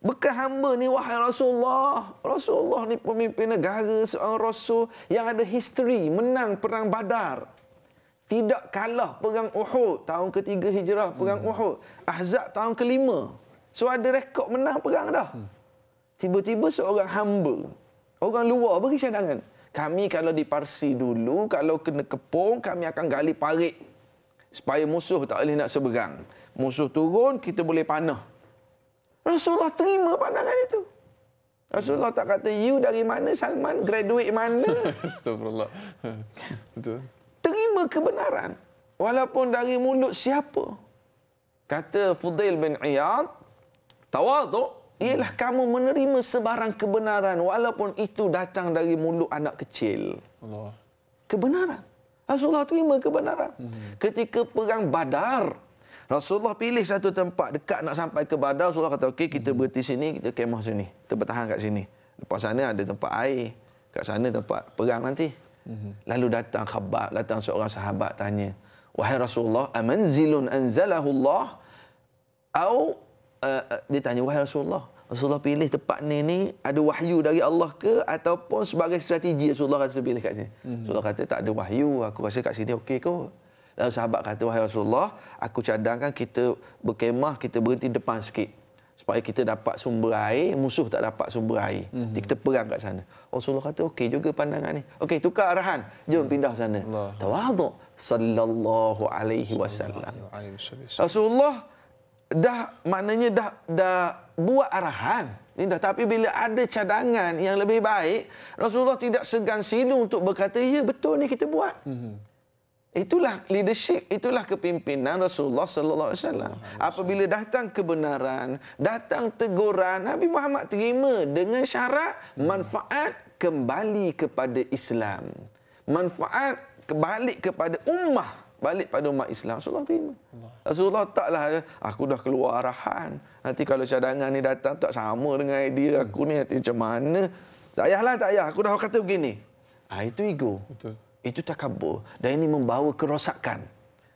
Bekah hamba ni wahai Rasulullah. Rasulullah ni pemimpin negara seorang Rasul yang ada history menang perang badar. Tidak kalah perang Uhud tahun ketiga hijrah perang hmm. Uhud. Ahzab tahun kelima. So ada rekod menang perang dah. Hmm. Tiba-tiba seorang hamba. Orang luar beri cadangan. Kami kalau di Parsi dulu, kalau kena kepung, kami akan gali parit supaya musuh tak boleh nak seberang. Musuh turun, kita boleh panah. Rasulullah terima pandangan itu. Rasulullah tak kata, you dari mana Salman? Graduate mana? Astagfirullah. terima kebenaran. Walaupun dari mulut siapa. Kata Fudail bin Iyad, tawaduk ialah kamu menerima sebarang kebenaran walaupun itu datang dari mulut anak kecil. Allah. Kebenaran. Rasulullah terima kebenaran. Hmm. Ketika perang Badar, Rasulullah pilih satu tempat dekat nak sampai ke Badar, Rasulullah kata okey kita hmm. berhenti sini, kita kemah sini, kita bertahan kat sini. Lepas sana ada tempat air, kat sana tempat perang nanti. Hmm. Lalu datang khabar, datang seorang sahabat tanya, "Wahai Rasulullah, amanzilun anzalahu Allah?" Atau uh, eh, eh, dia tanya, "Wahai Rasulullah, Rasulullah pilih tempat ni ni ada wahyu dari Allah ke ataupun sebagai strategi Rasulullah rasa pilih kat sini. Hmm. Rasulullah kata tak ada wahyu, aku rasa kat sini okey ko, Lalu sahabat kata, wahai Rasulullah, aku cadangkan kita berkemah, kita berhenti depan sikit. Supaya kita dapat sumber air, musuh tak dapat sumber air. Hmm. Kita perang kat sana. Rasulullah kata, okey juga pandangan ini, Okey, tukar arahan. Jom hmm. pindah sana. Tawaduk. Sallallahu alaihi wasallam. Rasulullah dah maknanya dah dah buat arahan ini dah tapi bila ada cadangan yang lebih baik Rasulullah tidak segan silu untuk berkata ya betul ni kita buat mm-hmm. Itulah leadership, itulah kepimpinan Rasulullah sallallahu alaihi wasallam. Apabila datang kebenaran, datang teguran, Nabi Muhammad terima dengan syarat manfaat kembali kepada Islam. Manfaat kembali kepada ummah balik pada umat Islam Rasulullah terima. Allah. Rasulullah taklah ya, aku dah keluar arahan. Nanti kalau cadangan ni datang tak sama dengan idea hmm. aku ni nanti macam mana? Tak payahlah tak yah, aku dah kata begini. Ah ha, itu ego. Betul. Itu takabur dan ini membawa kerosakan.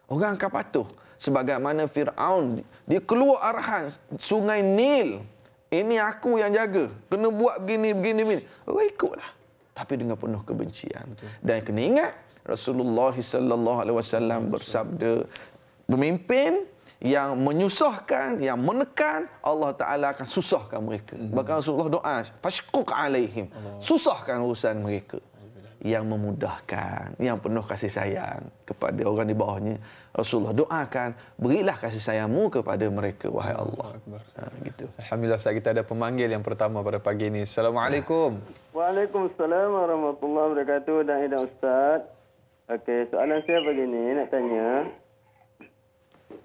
Orang akan patuh sebagaimana Firaun dia keluar arahan sungai Nil. Ini aku yang jaga. Kena buat begini begini begini. Oh ikutlah. Tapi dengan penuh kebencian. Betul. Dan kena ingat Rasulullah sallallahu alaihi wasallam bersabda pemimpin yang menyusahkan yang menekan Allah taala akan susahkan mereka hmm. bahkan Rasulullah doa fashquq alaihim susahkan urusan mereka yang memudahkan yang penuh kasih sayang kepada orang di bawahnya Rasulullah doakan berilah kasih sayangmu kepada mereka wahai Allah ha, gitu alhamdulillah saat kita ada pemanggil yang pertama pada pagi ini assalamualaikum waalaikumsalam warahmatullahi wabarakatuh dan ustaz Okey, soalan saya begini nak tanya.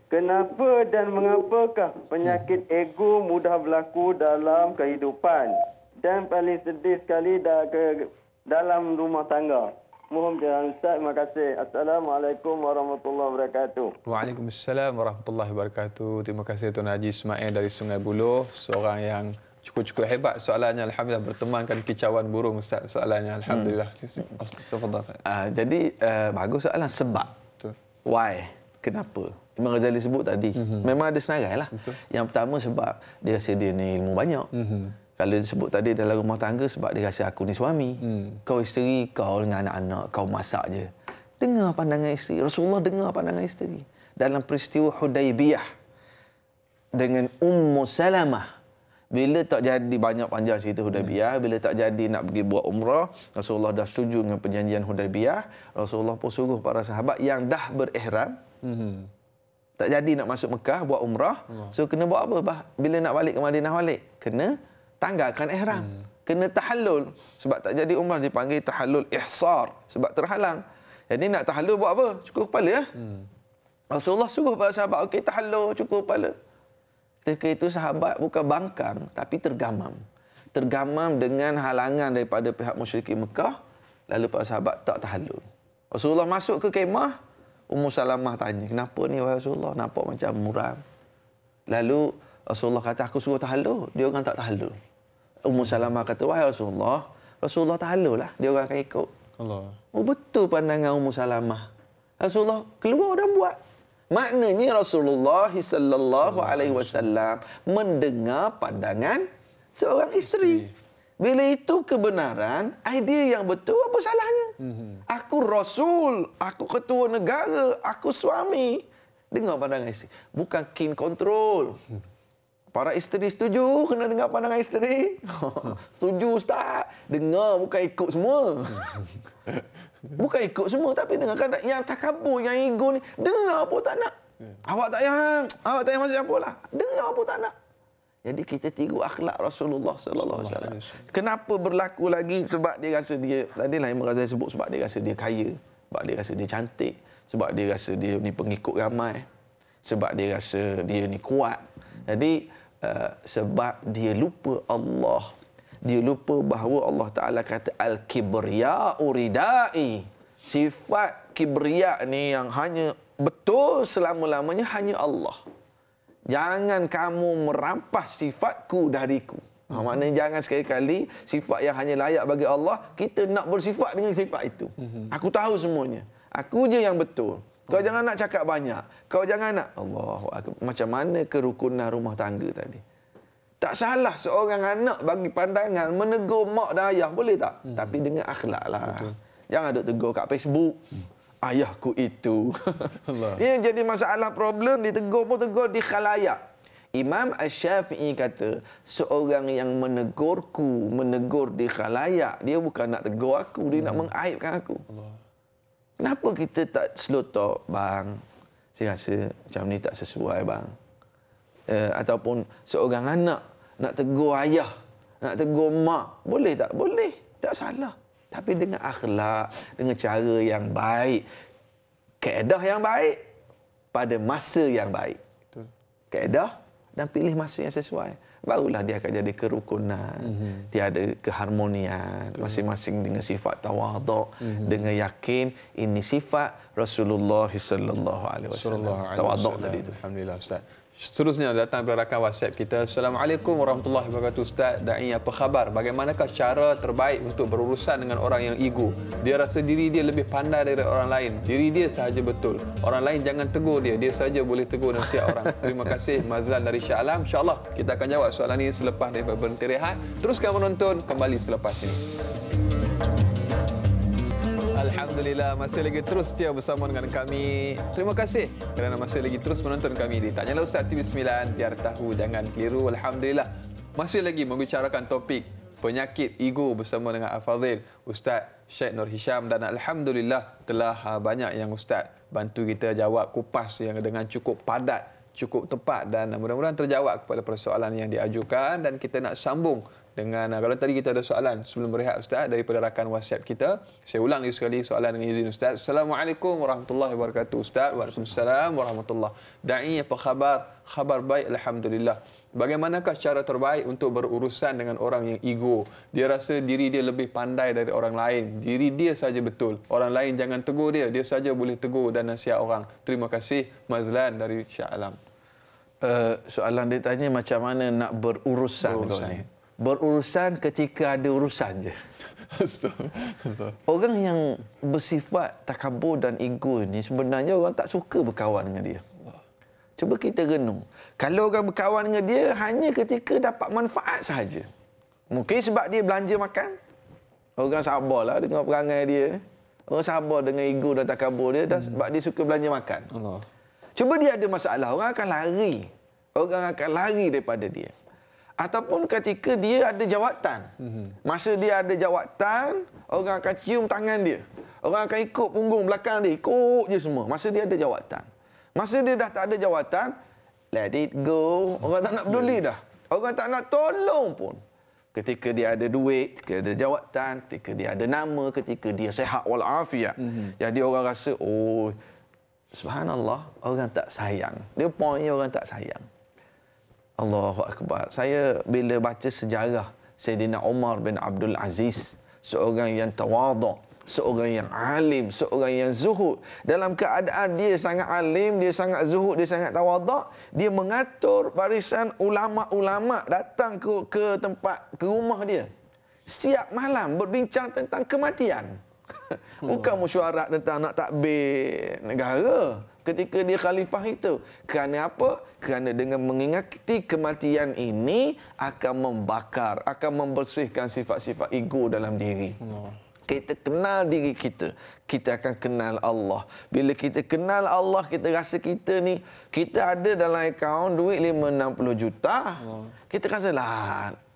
Kenapa dan mengapakah penyakit ego mudah berlaku dalam kehidupan dan paling sedih sekali ke dalam rumah tangga? Mohon jalan Ustaz. Terima kasih. Assalamualaikum warahmatullahi wabarakatuh. Waalaikumsalam warahmatullahi wabarakatuh. Terima kasih Tuan Haji Ismail dari Sungai Buloh. Seorang yang cukup-cukup hebat soalannya alhamdulillah bertemankan kicauan burung ustaz soalannya alhamdulillah hmm. uh, jadi uh, bagus soalan sebab Betul. why kenapa Imam Ghazali sebut tadi mm-hmm. memang ada senarai lah Betul. yang pertama sebab dia rasa dia ni ilmu banyak mm-hmm. kalau disebut tadi dalam rumah tangga sebab dia rasa aku ni suami mm. kau isteri kau dengan anak-anak kau masak je dengar pandangan isteri Rasulullah dengar pandangan isteri dalam peristiwa Hudaybiyah dengan Ummu Salamah bila tak jadi banyak panjang cerita Hudaybiyah, hmm. bila tak jadi nak pergi buat umrah, Rasulullah dah setuju dengan perjanjian Hudaybiyah. Rasulullah pun suruh para sahabat yang dah berihram, mm-hmm. tak jadi nak masuk Mekah buat umrah, so kena buat apa? Bah? Bila nak balik ke Madinah balik, kena tanggalkan ihram. Mm. Kena tahallul sebab tak jadi umrah dipanggil tahallul ihsar sebab terhalang. Jadi nak tahallul buat apa? Cukup kepala ya. Mm. Rasulullah suruh para sahabat, okey tahallul, cukup kepala. Ketika itu sahabat bukan bangkang tapi tergamam. Tergamam dengan halangan daripada pihak musyrikin Mekah. Lalu para sahabat tak tahallul. Rasulullah masuk ke kemah. Ummu Salamah tanya, kenapa ni wahai Rasulullah? Nampak macam muram. Lalu Rasulullah kata, aku suruh tahallul. Dia orang tak tahallul. Ummu Salamah kata, wahai Rasulullah. Rasulullah tahallul lah. Dia orang akan ikut. Allah. Oh, betul pandangan Ummu Salamah. Rasulullah keluar dan buat. Maknanya Rasulullah sallallahu alaihi wasallam mendengar pandangan seorang isteri. Bila itu kebenaran, idea yang betul apa salahnya? Mhm. Aku rasul, aku ketua negara, aku suami. Dengar pandangan isteri. Bukan kin control. Para isteri setuju kena dengar pandangan isteri? setuju ustaz. Dengar bukan ikut semua. Bukan ikut semua tapi dengar kan yang takabur, yang ego ni dengar apa tak nak. Yeah. Hmm. Awak tak payah, awak tak payah macam apalah. Dengar apa tak nak. Jadi kita tiru akhlak Rasulullah sallallahu alaihi wasallam. Kenapa berlaku lagi sebab dia rasa dia tadi lah Imam Ghazali sebut sebab dia rasa dia kaya, sebab dia rasa dia cantik, sebab dia rasa dia ni pengikut ramai, sebab dia rasa dia ni kuat. Jadi uh, sebab dia lupa Allah dia lupa bahawa Allah Taala kata al-kibriya uridai. Sifat kibriya ni yang hanya betul selama-lamanya hanya Allah. Jangan kamu merampas sifatku dariku. Ha, maknanya hmm. jangan sekali-kali sifat yang hanya layak bagi Allah, kita nak bersifat dengan sifat itu. Hmm. Aku tahu semuanya. Aku je yang betul. Kau hmm. jangan nak cakap banyak. Kau jangan nak, Allah, aku, macam mana kerukunan rumah tangga tadi? Hmm. Tak salah seorang anak bagi pandangan menegur mak dan ayah boleh tak? Hmm. Tapi dengan akhlak lah. Jangan duk tegur kat Facebook. Hmm. Ayahku itu. Allah. Ini jadi masalah problem. Ditegur pun tegur di khalayak. Imam Ash-Syafi'i kata, seorang yang menegurku, menegur di khalayak, dia bukan nak tegur aku, dia hmm. nak mengaibkan aku. Allah. Kenapa kita tak slow talk, bang? Saya rasa macam ni tak sesuai, bang. Uh, ataupun seorang anak nak tegur ayah, nak tegur mak, boleh tak? Boleh. Tak salah. Tapi dengan akhlak, dengan cara yang baik, keedah yang baik pada masa yang baik. Keedah dan pilih masa yang sesuai. Barulah dia akan jadi kerukunan, mm-hmm. tiada keharmonian, masing-masing dengan sifat tawaduk, mm-hmm. dengan yakin ini sifat Rasulullah sallallahu alaihi wasallam. Tawaduk tadi itu. Alhamdulillah Ustaz seterusnya datang kepada rakan WhatsApp kita. Assalamualaikum warahmatullahi wabarakatuh Ustaz. Da'i apa khabar? Bagaimanakah cara terbaik untuk berurusan dengan orang yang ego? Dia rasa diri dia lebih pandai dari orang lain. Diri dia sahaja betul. Orang lain jangan tegur dia. Dia sahaja boleh tegur dan siap orang. Terima kasih Mazlan dari Shah Alam. InsyaAllah kita akan jawab soalan ini selepas daripada berhenti rehat. Teruskan menonton kembali selepas ini. Alhamdulillah masih lagi terus setia bersama dengan kami. Terima kasih kerana masih lagi terus menonton kami di Tanyalah Ustaz TV 9 biar tahu jangan keliru. Alhamdulillah masih lagi membicarakan topik penyakit ego bersama dengan Afadil Ustaz Syed Nur Hisham dan Alhamdulillah telah ah, banyak yang Ustaz bantu kita jawab kupas yang dengan cukup padat cukup tepat dan mudah-mudahan terjawab kepada persoalan yang diajukan dan kita nak sambung dengan ah, kalau tadi kita ada soalan sebelum berehat ustaz daripada rakan WhatsApp kita saya ulang lagi sekali soalan dengan izin ustaz assalamualaikum warahmatullahi wabarakatuh ustaz waalaikumsalam warahmatullahi dai apa khabar khabar baik alhamdulillah Bagaimanakah cara terbaik untuk berurusan dengan orang yang ego? Dia rasa diri dia lebih pandai dari orang lain. Diri dia saja betul. Orang lain jangan tegur dia. Dia saja boleh tegur dan nasihat orang. Terima kasih. Mazlan dari Syah Alam. Uh, soalan dia tanya macam mana nak berurusan. berurusan berurusan ketika ada urusan je. Orang yang bersifat takabur dan ego ni sebenarnya orang tak suka berkawan dengan dia. Cuba kita renung. Kalau orang berkawan dengan dia hanya ketika dapat manfaat sahaja. Mungkin sebab dia belanja makan. Orang sabarlah dengan perangai dia. Orang sabar dengan ego dan takabur dia dan sebab dia suka belanja makan. Cuba dia ada masalah, orang akan lari. Orang akan lari daripada dia ataupun ketika dia ada jawatan. Mhm. Masa dia ada jawatan, orang akan cium tangan dia. Orang akan ikut punggung belakang dia, ikut je semua masa dia ada jawatan. Masa dia dah tak ada jawatan, let it go. Orang tak nak peduli hmm. dah. Orang tak nak tolong pun. Ketika dia ada duit, ketika dia ada jawatan, ketika dia ada nama, ketika dia sehat walafiat. Hmm. Jadi orang rasa, oh, subhanallah, orang tak sayang. Dia point orang tak sayang. Allahu akbar. Saya bila baca sejarah Sayyidina Umar bin Abdul Aziz, seorang yang tawaduk, seorang yang alim, seorang yang zuhud. Dalam keadaan dia sangat alim, dia sangat zuhud, dia sangat tawaduk, dia mengatur barisan ulama-ulama datang ke, ke tempat ke rumah dia. Setiap malam berbincang tentang kematian. Bukan mesyuarat hmm. tentang nak takbir negara ketika dia khalifah itu. Kerana apa? Kerana dengan mengingati kematian ini akan membakar, akan membersihkan sifat-sifat ego dalam diri. Kita kenal diri kita, kita akan kenal Allah. Bila kita kenal Allah, kita rasa kita ni, kita ada dalam akaun duit 560 juta, kita rasa lah,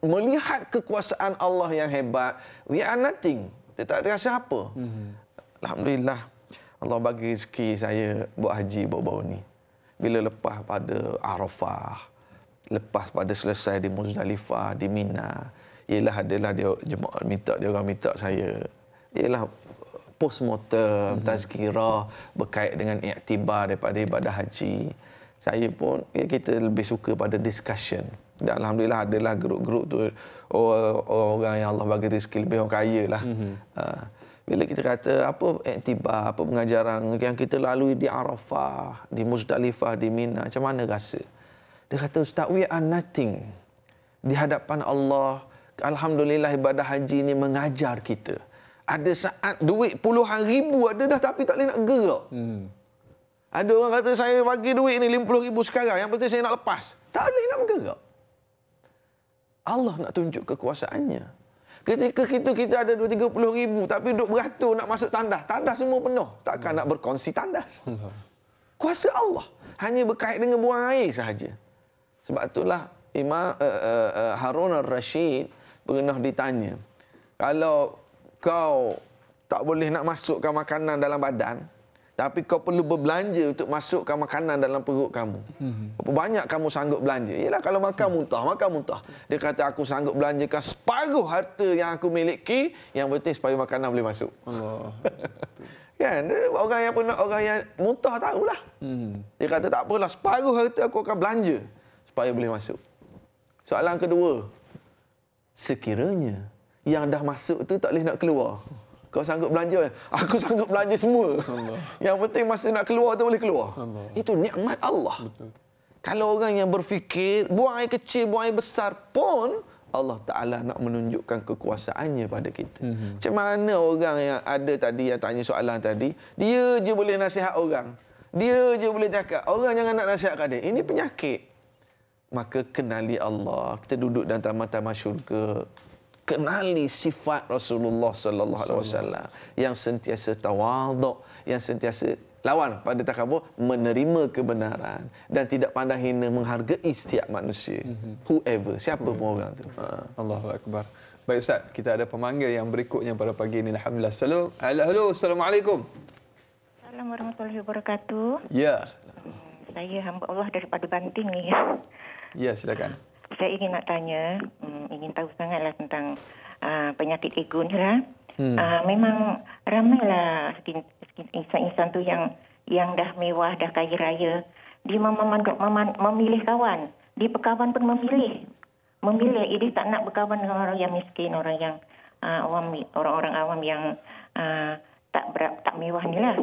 melihat kekuasaan Allah yang hebat, we are nothing. Kita tak terasa apa. Mhm. Alhamdulillah, Allah bagi rezeki saya buat haji baru bau ni. Bila lepas pada Arafah, lepas pada selesai di Muzdalifah, di Mina, ialah adalah dia jemaah minta dia orang minta saya. Ialah post mortem mhm. tazkirah berkait dengan iktibar daripada ibadah haji. Saya pun ya, kita lebih suka pada discussion. Dan alhamdulillah adalah grup-grup tu orang-orang yang Allah bagi rezeki lebih orang kaya lah. hmm Uh, bila kita kata apa iktibar, eh, apa pengajaran yang kita lalui di Arafah, di Muzdalifah, di Mina, macam mana rasa? Dia kata, Ustaz, we are nothing. Di hadapan Allah, Alhamdulillah ibadah haji ini mengajar kita. Ada saat duit puluhan ribu ada dah tapi tak boleh nak gerak. Hmm. Ada orang kata saya bagi duit ini lima puluh ribu sekarang. Yang penting saya nak lepas. Tak ada yang nak bergerak. Allah nak tunjuk kekuasaannya. Ketika kita kita ada 230 ribu tapi duduk beratur nak masuk tandas. Tandas semua penuh. Takkan hmm. nak berkongsi tandas. Kuasa Allah. Hanya berkait dengan buang air sahaja. Sebab itulah Imam uh, eh, uh, eh, uh, eh, Harun al-Rashid pernah ditanya. Kalau kau tak boleh nak masukkan makanan dalam badan, tapi kau perlu berbelanja untuk masukkan makanan dalam perut kamu. Berapa hmm. banyak kamu sanggup belanja? Yalah kalau makan muntah, makan muntah. Dia kata aku sanggup belanjakan separuh harta yang aku miliki yang penting supaya makanan boleh masuk. Allah. kan? Orang yang pernah orang yang muntah tahulah. Hmm. Dia kata tak apalah separuh harta aku akan belanja supaya boleh masuk. Soalan kedua. Sekiranya yang dah masuk tu tak boleh nak keluar. Kau sanggup belanja? Aku sanggup belanja semua. Allah. Yang penting masa nak keluar tu boleh keluar. Allah. Itu nikmat Allah. Betul. Kalau orang yang berfikir, buang air kecil, buang air besar pun, Allah Ta'ala nak menunjukkan kekuasaannya pada kita. Mhm. Macam mm-hmm. mana orang yang ada tadi, yang tanya soalan tadi, dia je boleh nasihat orang. Dia je boleh cakap. Orang jangan nak nasihatkan dia. Ini penyakit. Maka kenali Allah. Kita duduk dalam taman-taman syurga kenali sifat Rasulullah sallallahu alaihi wasallam yang sentiasa tawaduk yang sentiasa lawan pada takabur menerima kebenaran dan tidak pandang hina menghargai setiap manusia mhm. whoever siapa pun mhm. orang tu ha. Allahu akbar baik ustaz kita ada pemanggil yang berikutnya pada pagi ini alhamdulillah salam halo, assalamualaikum assalamualaikum warahmatullahi wabarakatuh ya saya hamba Allah daripada Banting ni ya silakan saya ingin nak tanya, um, ingin tahu sangatlah tentang uh, penyakit ego ni lah. Hmm. Uh, memang ramailah insan-insan tu yang yang dah mewah, dah kaya raya. Dia mem- mem- mem- mem- memilih kawan. Dia pekawan pun memilih. Memilih. Eh, dia tak nak berkawan dengan orang yang miskin, orang yang uh, awam, orang-orang awam yang uh, tak berat, tak mewah ni lah.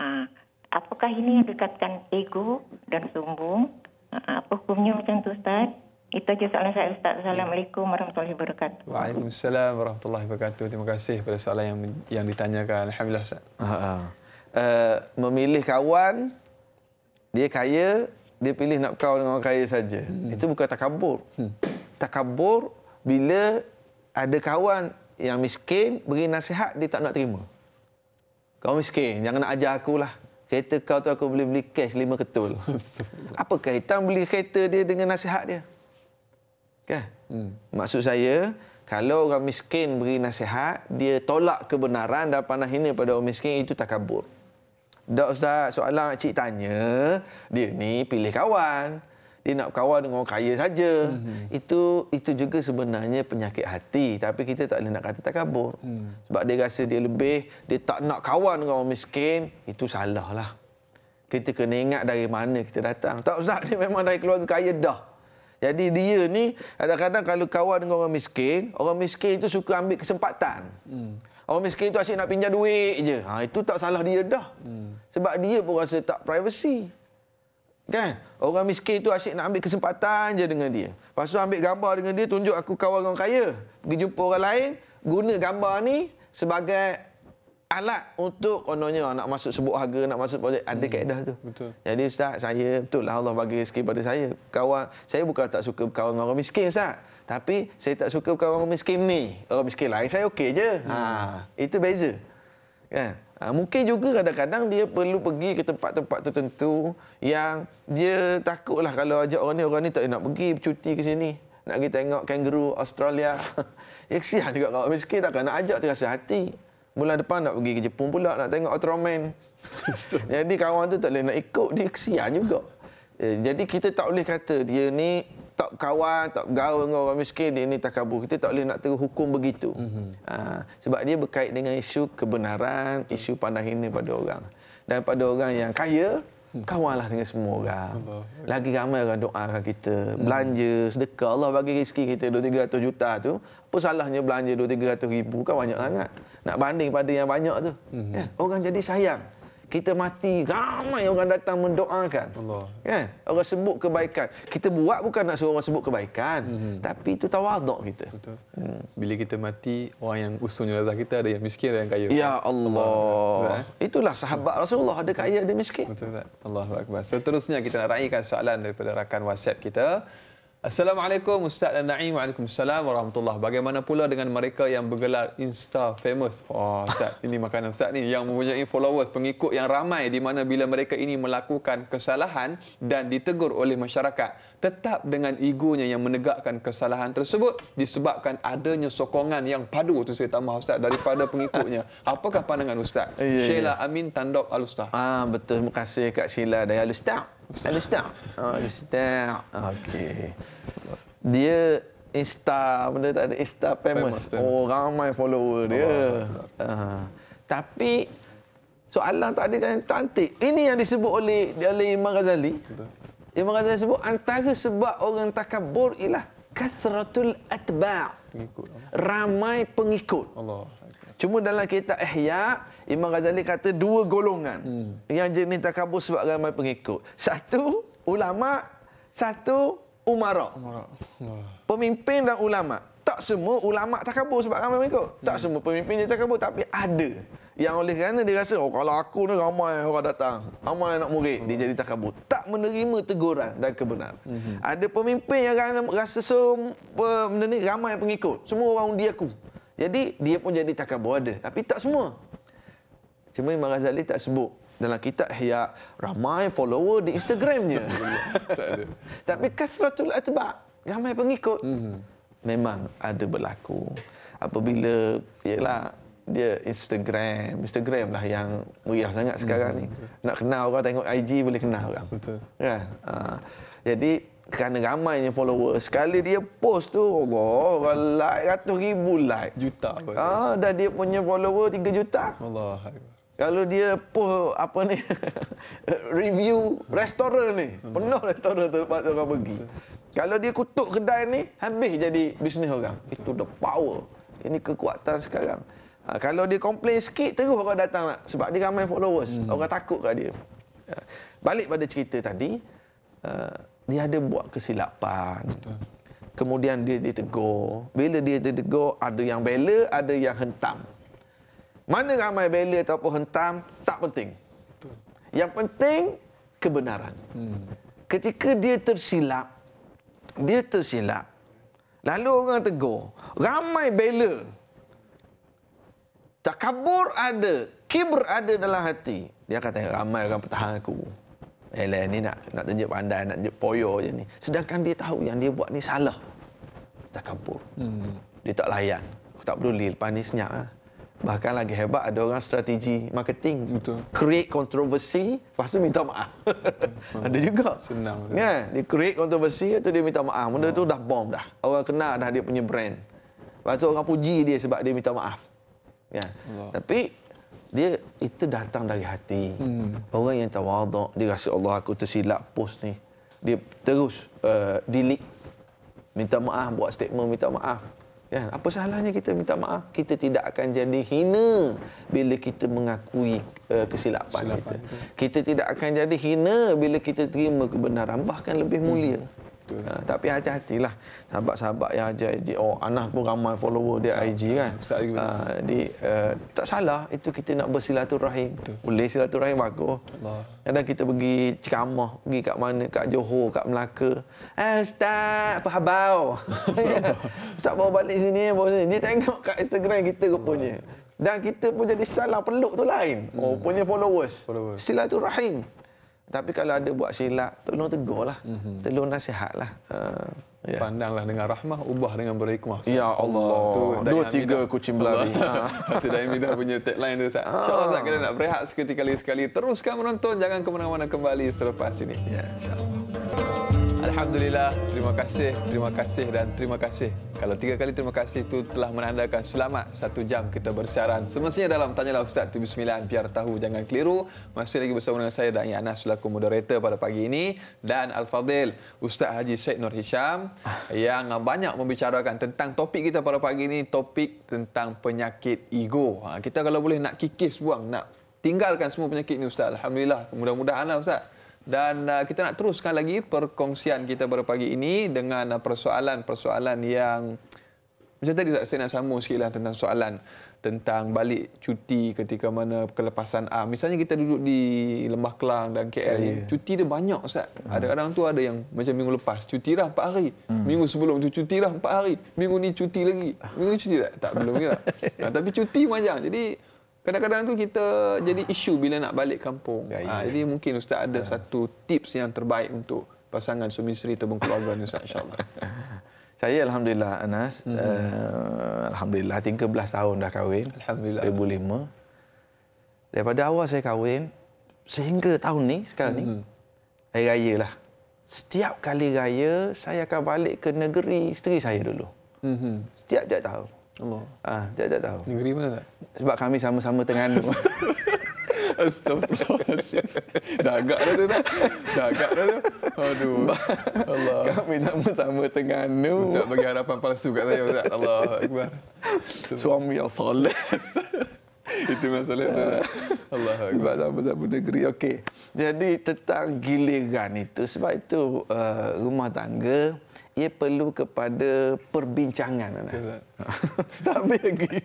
Uh, apakah ini yang dekatkan ego dan sumbung? Uh, apa hukumnya macam tu Ustaz? Itu je soalan saya Ustaz. Assalamualaikum warahmatullahi wabarakatuh. Waalaikumsalam warahmatullahi wabarakatuh. Terima kasih pada soalan yang yang ditanyakan. Alhamdulillah Ustaz. Uh, memilih kawan dia kaya dia pilih nak kawan dengan orang kaya saja hmm. itu bukan takabur hmm. takabur bila ada kawan yang miskin beri nasihat dia tak nak terima kau miskin jangan nak ajar aku lah kereta kau tu aku boleh beli cash lima ketul apa kaitan beli kereta dia dengan nasihat dia Kan? Hmm. Maksud saya, kalau orang miskin beri nasihat, dia tolak kebenaran dan pandang hina pada orang miskin, itu tak kabur. Tak Ustaz, soalan cik tanya, dia ni pilih kawan. Dia nak kawan dengan orang kaya saja. Hmm. Itu itu juga sebenarnya penyakit hati. Tapi kita tak boleh nak kata tak kabur. Hmm. Sebab dia rasa dia lebih, dia tak nak kawan dengan orang miskin, itu salah lah. Kita kena ingat dari mana kita datang. Tak Ustaz, dia memang dari keluarga kaya dah. Jadi dia ni kadang-kadang kalau kawan dengan orang miskin, orang miskin itu suka ambil kesempatan. Hmm. Orang miskin itu asyik nak pinjam duit je. Ha, itu tak salah dia dah. Hmm. Sebab dia pun rasa tak privacy. Kan? Orang miskin itu asyik nak ambil kesempatan je dengan dia. Lepas tu ambil gambar dengan dia, tunjuk aku kawan orang kaya. Pergi jumpa orang lain, guna gambar ni sebagai alat untuk kononnya oh, nak masuk sebut harga nak masuk projek ada hmm. kaedah tu. Betul. Jadi ustaz saya betul lah Allah bagi rezeki pada saya. Kawan saya bukan tak suka berkawan dengan orang miskin ustaz. Tapi saya tak suka berkawan dengan orang miskin ni. Orang miskin lain saya okey je. Hmm. Ha itu beza. Kan? Ha, mungkin juga kadang-kadang dia perlu pergi ke tempat-tempat tertentu yang dia takutlah kalau ajak orang ni orang ni tak nak pergi bercuti ke sini. Nak pergi tengok kanguru Australia. Ya kesian juga kalau miskin takkan nak ajak terasa hati. Bulan depan nak pergi ke Jepun pula nak tengok Ultraman. Jadi kawan tu tak boleh nak ikut dia kesian juga. Eh, jadi kita tak boleh kata dia ni tak kawan, tak gaul dengan orang miskin, dia ni tak kabur Kita tak boleh nak terus hukum begitu. Mm-hmm. sebab dia berkait dengan isu kebenaran, isu pandang ini pada orang. Dan pada orang yang kaya, hmm. kawanlah dengan semua orang. Lagi ramai orang doakan kita. Belanja, hmm. sedekah. Allah bagi rezeki kita 2-300 juta tu. Apa salahnya belanja 2-300 ribu? Kan banyak sangat nak banding pada yang banyak tu mm-hmm. ya, orang jadi sayang kita mati ramai orang datang mendoakan Allah. kan orang sebut kebaikan kita buat bukan nak suruh orang sebut kebaikan mm-hmm. tapi itu tawaduk kita betul mm. bila kita mati orang yang usul jenazah kita ada yang miskin ada yang kaya ya Allah, Allah. Eh? itulah sahabat mm. Rasulullah ada kaya ada miskin betul tak Allahuakbar seterusnya kita nak raihkan soalan daripada rakan WhatsApp kita Assalamualaikum Ustaz dan Naim. Waalaikumsalam warahmatullahi Bagaimana pula dengan mereka yang bergelar Insta famous? Oh, Ustaz, ini makanan Ustaz ni yang mempunyai followers, pengikut yang ramai di mana bila mereka ini melakukan kesalahan dan ditegur oleh masyarakat, tetap dengan egonya yang menegakkan kesalahan tersebut disebabkan adanya sokongan yang padu tu saya tambah Ustaz daripada pengikutnya. Apakah pandangan Ustaz? Sheila Amin Tandok Al-Ustaz. Ah, betul. Terima kasih Kak Sheila dan Al-Ustaz. Ustaz. Al-Ustaz. Oh, ah, ah, ah. Okey. Dia Insta, benda tak ada Insta famous. famous. Oh, ramai follower dia. Oh. Uh. Tapi soalan tak ada yang cantik. Ini yang disebut oleh oleh Imam Ghazali. Betul. Imam Ghazali sebut antara sebab orang takabur ialah kathratul atba'. Ramai pengikut. Allah. Cuma dalam kitab Ihya' eh, Imam Ghazali kata dua golongan hmm. yang jenis takabur sebab ramai pengikut. Satu ulama, satu umara. umara. Pemimpin dan ulama. Tak semua ulama takabur sebab ramai pengikut. Tak hmm. semua pemimpin dia takabur tapi ada yang oleh kerana dia rasa oh, kalau aku ni ramai orang datang, ramai nak murid, dia hmm. jadi takabur. Tak menerima teguran dan kebenaran. hmm Ada pemimpin yang rasa so, benda ni, ramai pengikut. Semua orang undi aku. Jadi dia pun jadi takabur ada. Tapi tak semua. Cuma Imam Ghazali tak sebut dalam kitab Ihya ramai follower di Instagramnya. Tapi kasratul atba' ramai pengikut. Hmm. Memang ada berlaku. Apabila ialah dia Instagram, Instagram lah yang meriah sangat sekarang hmm. ni. Mhm. Nak kenal orang tengok IG boleh kenal orang. Betul. Kan? Ha. Jadi kerana yang follower sekali dia post tu Allah orang like ratus ribu like juta ah ha, dia punya follower 3 juta Allah kalau dia puh apa ni review restoran ni, penuh restoran tempat orang pergi. Kalau dia kutuk kedai ni, habis jadi bisnes orang. Itu the power. Ini kekuatan sekarang. Ha, kalau dia komplain sikit, terus orang datang nak. Sebab dia ramai followers. Hmm. Orang takut kat dia. Ha, balik pada cerita tadi, uh, dia ada buat kesilapan. Betul. Kemudian dia ditegur. Bila dia ditegur, ada yang bela, ada yang hentam. Mana ramai bela ataupun hentam, tak penting. Yang penting, kebenaran. Hmm. Ketika dia tersilap, dia tersilap. Lalu orang tegur. Ramai bela. kabur ada. Kibur ada dalam hati. Dia kata, ramai orang pertahan aku. Elah ni nak, nak tunjuk pandai, nak tunjuk poyo je ni. Sedangkan dia tahu yang dia buat ni salah. Takabur. Hmm. Dia tak layan. Aku tak peduli. Lepas ni senyap lah. Bahkan lagi hebat ada orang strategi marketing. Betul. Create kontroversi, lepas tu minta maaf. Hmm. ada juga. Senang. Kan? Ya, yeah, dia create kontroversi, tu dia minta maaf. Benda oh. tu hmm. dah bom dah. Orang kena dah dia punya brand. Lepas tu orang puji dia sebab dia minta maaf. Ya. Yeah. Tapi dia itu datang dari hati. Hmm. Orang yang tawaduk, dia rasa Allah aku tersilap post ni. Dia terus uh, delete. Minta maaf, buat statement minta maaf. Ya, apa salahnya kita minta maaf? Kita tidak akan jadi hina bila kita mengakui uh, kesilapan Silapan kita. Itu. Kita tidak akan jadi hina bila kita terima kebenaran. Bahkan lebih mulia. Hmm. Ha, tapi hati-hatilah sahabat-sahabat yang ajar IG. Oh, Anah pun ramai follower dia ah, IG kan. Ustaz juga. Ah, ha, di, uh, tak salah, itu kita nak bersilaturahim. Betul. Boleh silaturahim, bagus. Allah. Kadang kita pergi ceramah, pergi kat mana, kat Johor, kat Melaka. Eh, Ustaz, apa khabar? Ya. Ustaz bawa balik sini, bawa sini. Dia tengok kat Instagram kita rupanya. Allah. Dan kita pun jadi salah peluk tu lain. Oh, hmm. punya followers. followers. Silaturahim. Tapi kalau ada buat silap, tolong tegurlah. Mm-hmm. Tolong lah, Uh, eh, yeah. Pandanglah dengan rahmah, ubah dengan berhikmah. Ya Allah. Allah. Dua, tiga Amidah. kucing belari. Itu Dayan Midah punya tagline tu, Ustaz. Ah. InsyaAllah, kita nak berehat seketika kali sekali. Teruskan menonton. Jangan kemana mana-mana kembali selepas ini. Ya, yeah, insyaAllah. Alhamdulillah, terima kasih, terima kasih dan terima kasih. Kalau tiga kali terima kasih itu telah menandakan selamat satu jam kita bersiaran. Semestinya dalam Tanyalah Ustaz TV9, biar tahu jangan keliru. Masih lagi bersama dengan saya, Da'i Anas, selaku moderator pada pagi ini. Dan Al-Fadil, Ustaz Haji Syed Nur Hisham, yang banyak membicarakan tentang topik kita pada pagi ini, topik tentang penyakit ego. Ha, kita kalau boleh nak kikis buang, nak tinggalkan semua penyakit ini Ustaz. Alhamdulillah, mudah-mudahan lah, Ustaz dan uh, kita nak teruskan lagi perkongsian kita pada pagi ini dengan uh, persoalan-persoalan yang macam tadi saya nak sambung sikitlah tentang soalan tentang balik cuti ketika mana kelepasan A. Misalnya kita duduk di Lembah Kelang dan KL, yeah, yeah. Ya. cuti dia banyak Ustaz. Hmm. Ada kadang tu ada yang macam minggu lepas cuti lah, 4 hari. Hmm. Minggu sebelum tu cuti lah, 4 hari. Minggu ni cuti lagi. Minggu ni cuti tak? Tak belum kira. tak? Nah, tapi cuti panjang. Jadi Kadang-kadang tu kita jadi isu bila nak balik kampung. Ya, ya. Ha, jadi mungkin Ustaz ada ya. satu tips yang terbaik untuk pasangan suami isteri ataupun keluarga ni Ustaz insyaAllah. Saya Alhamdulillah Anas. Hmm. Uh, Alhamdulillah 13 tahun dah kahwin. Alhamdulillah. 2005. Daripada awal saya kahwin sehingga tahun ni sekarang ni. Hmm. Hari raya lah. Setiap kali raya saya akan balik ke negeri isteri saya dulu. Hmm. hmm. Setiap-tiap tahun. Allah. Ah, ha, tak, tahu. Negeri mana tak? Sebab kami sama-sama dengan Dah agak dah tu tak? Dah agak dah tu? Aduh. Allah. Kami sama-sama tengah nu. Tak bagi harapan palsu kat saya. Ustaz. Allah. Akbar. Suami yang soleh. Itu masalah tu. Allah. Akbar. Sama-sama negeri. Okey. Jadi tentang giliran itu. Sebab itu uh, rumah tangga ia perlu kepada perbincangan. Betul, tak? tak lagi.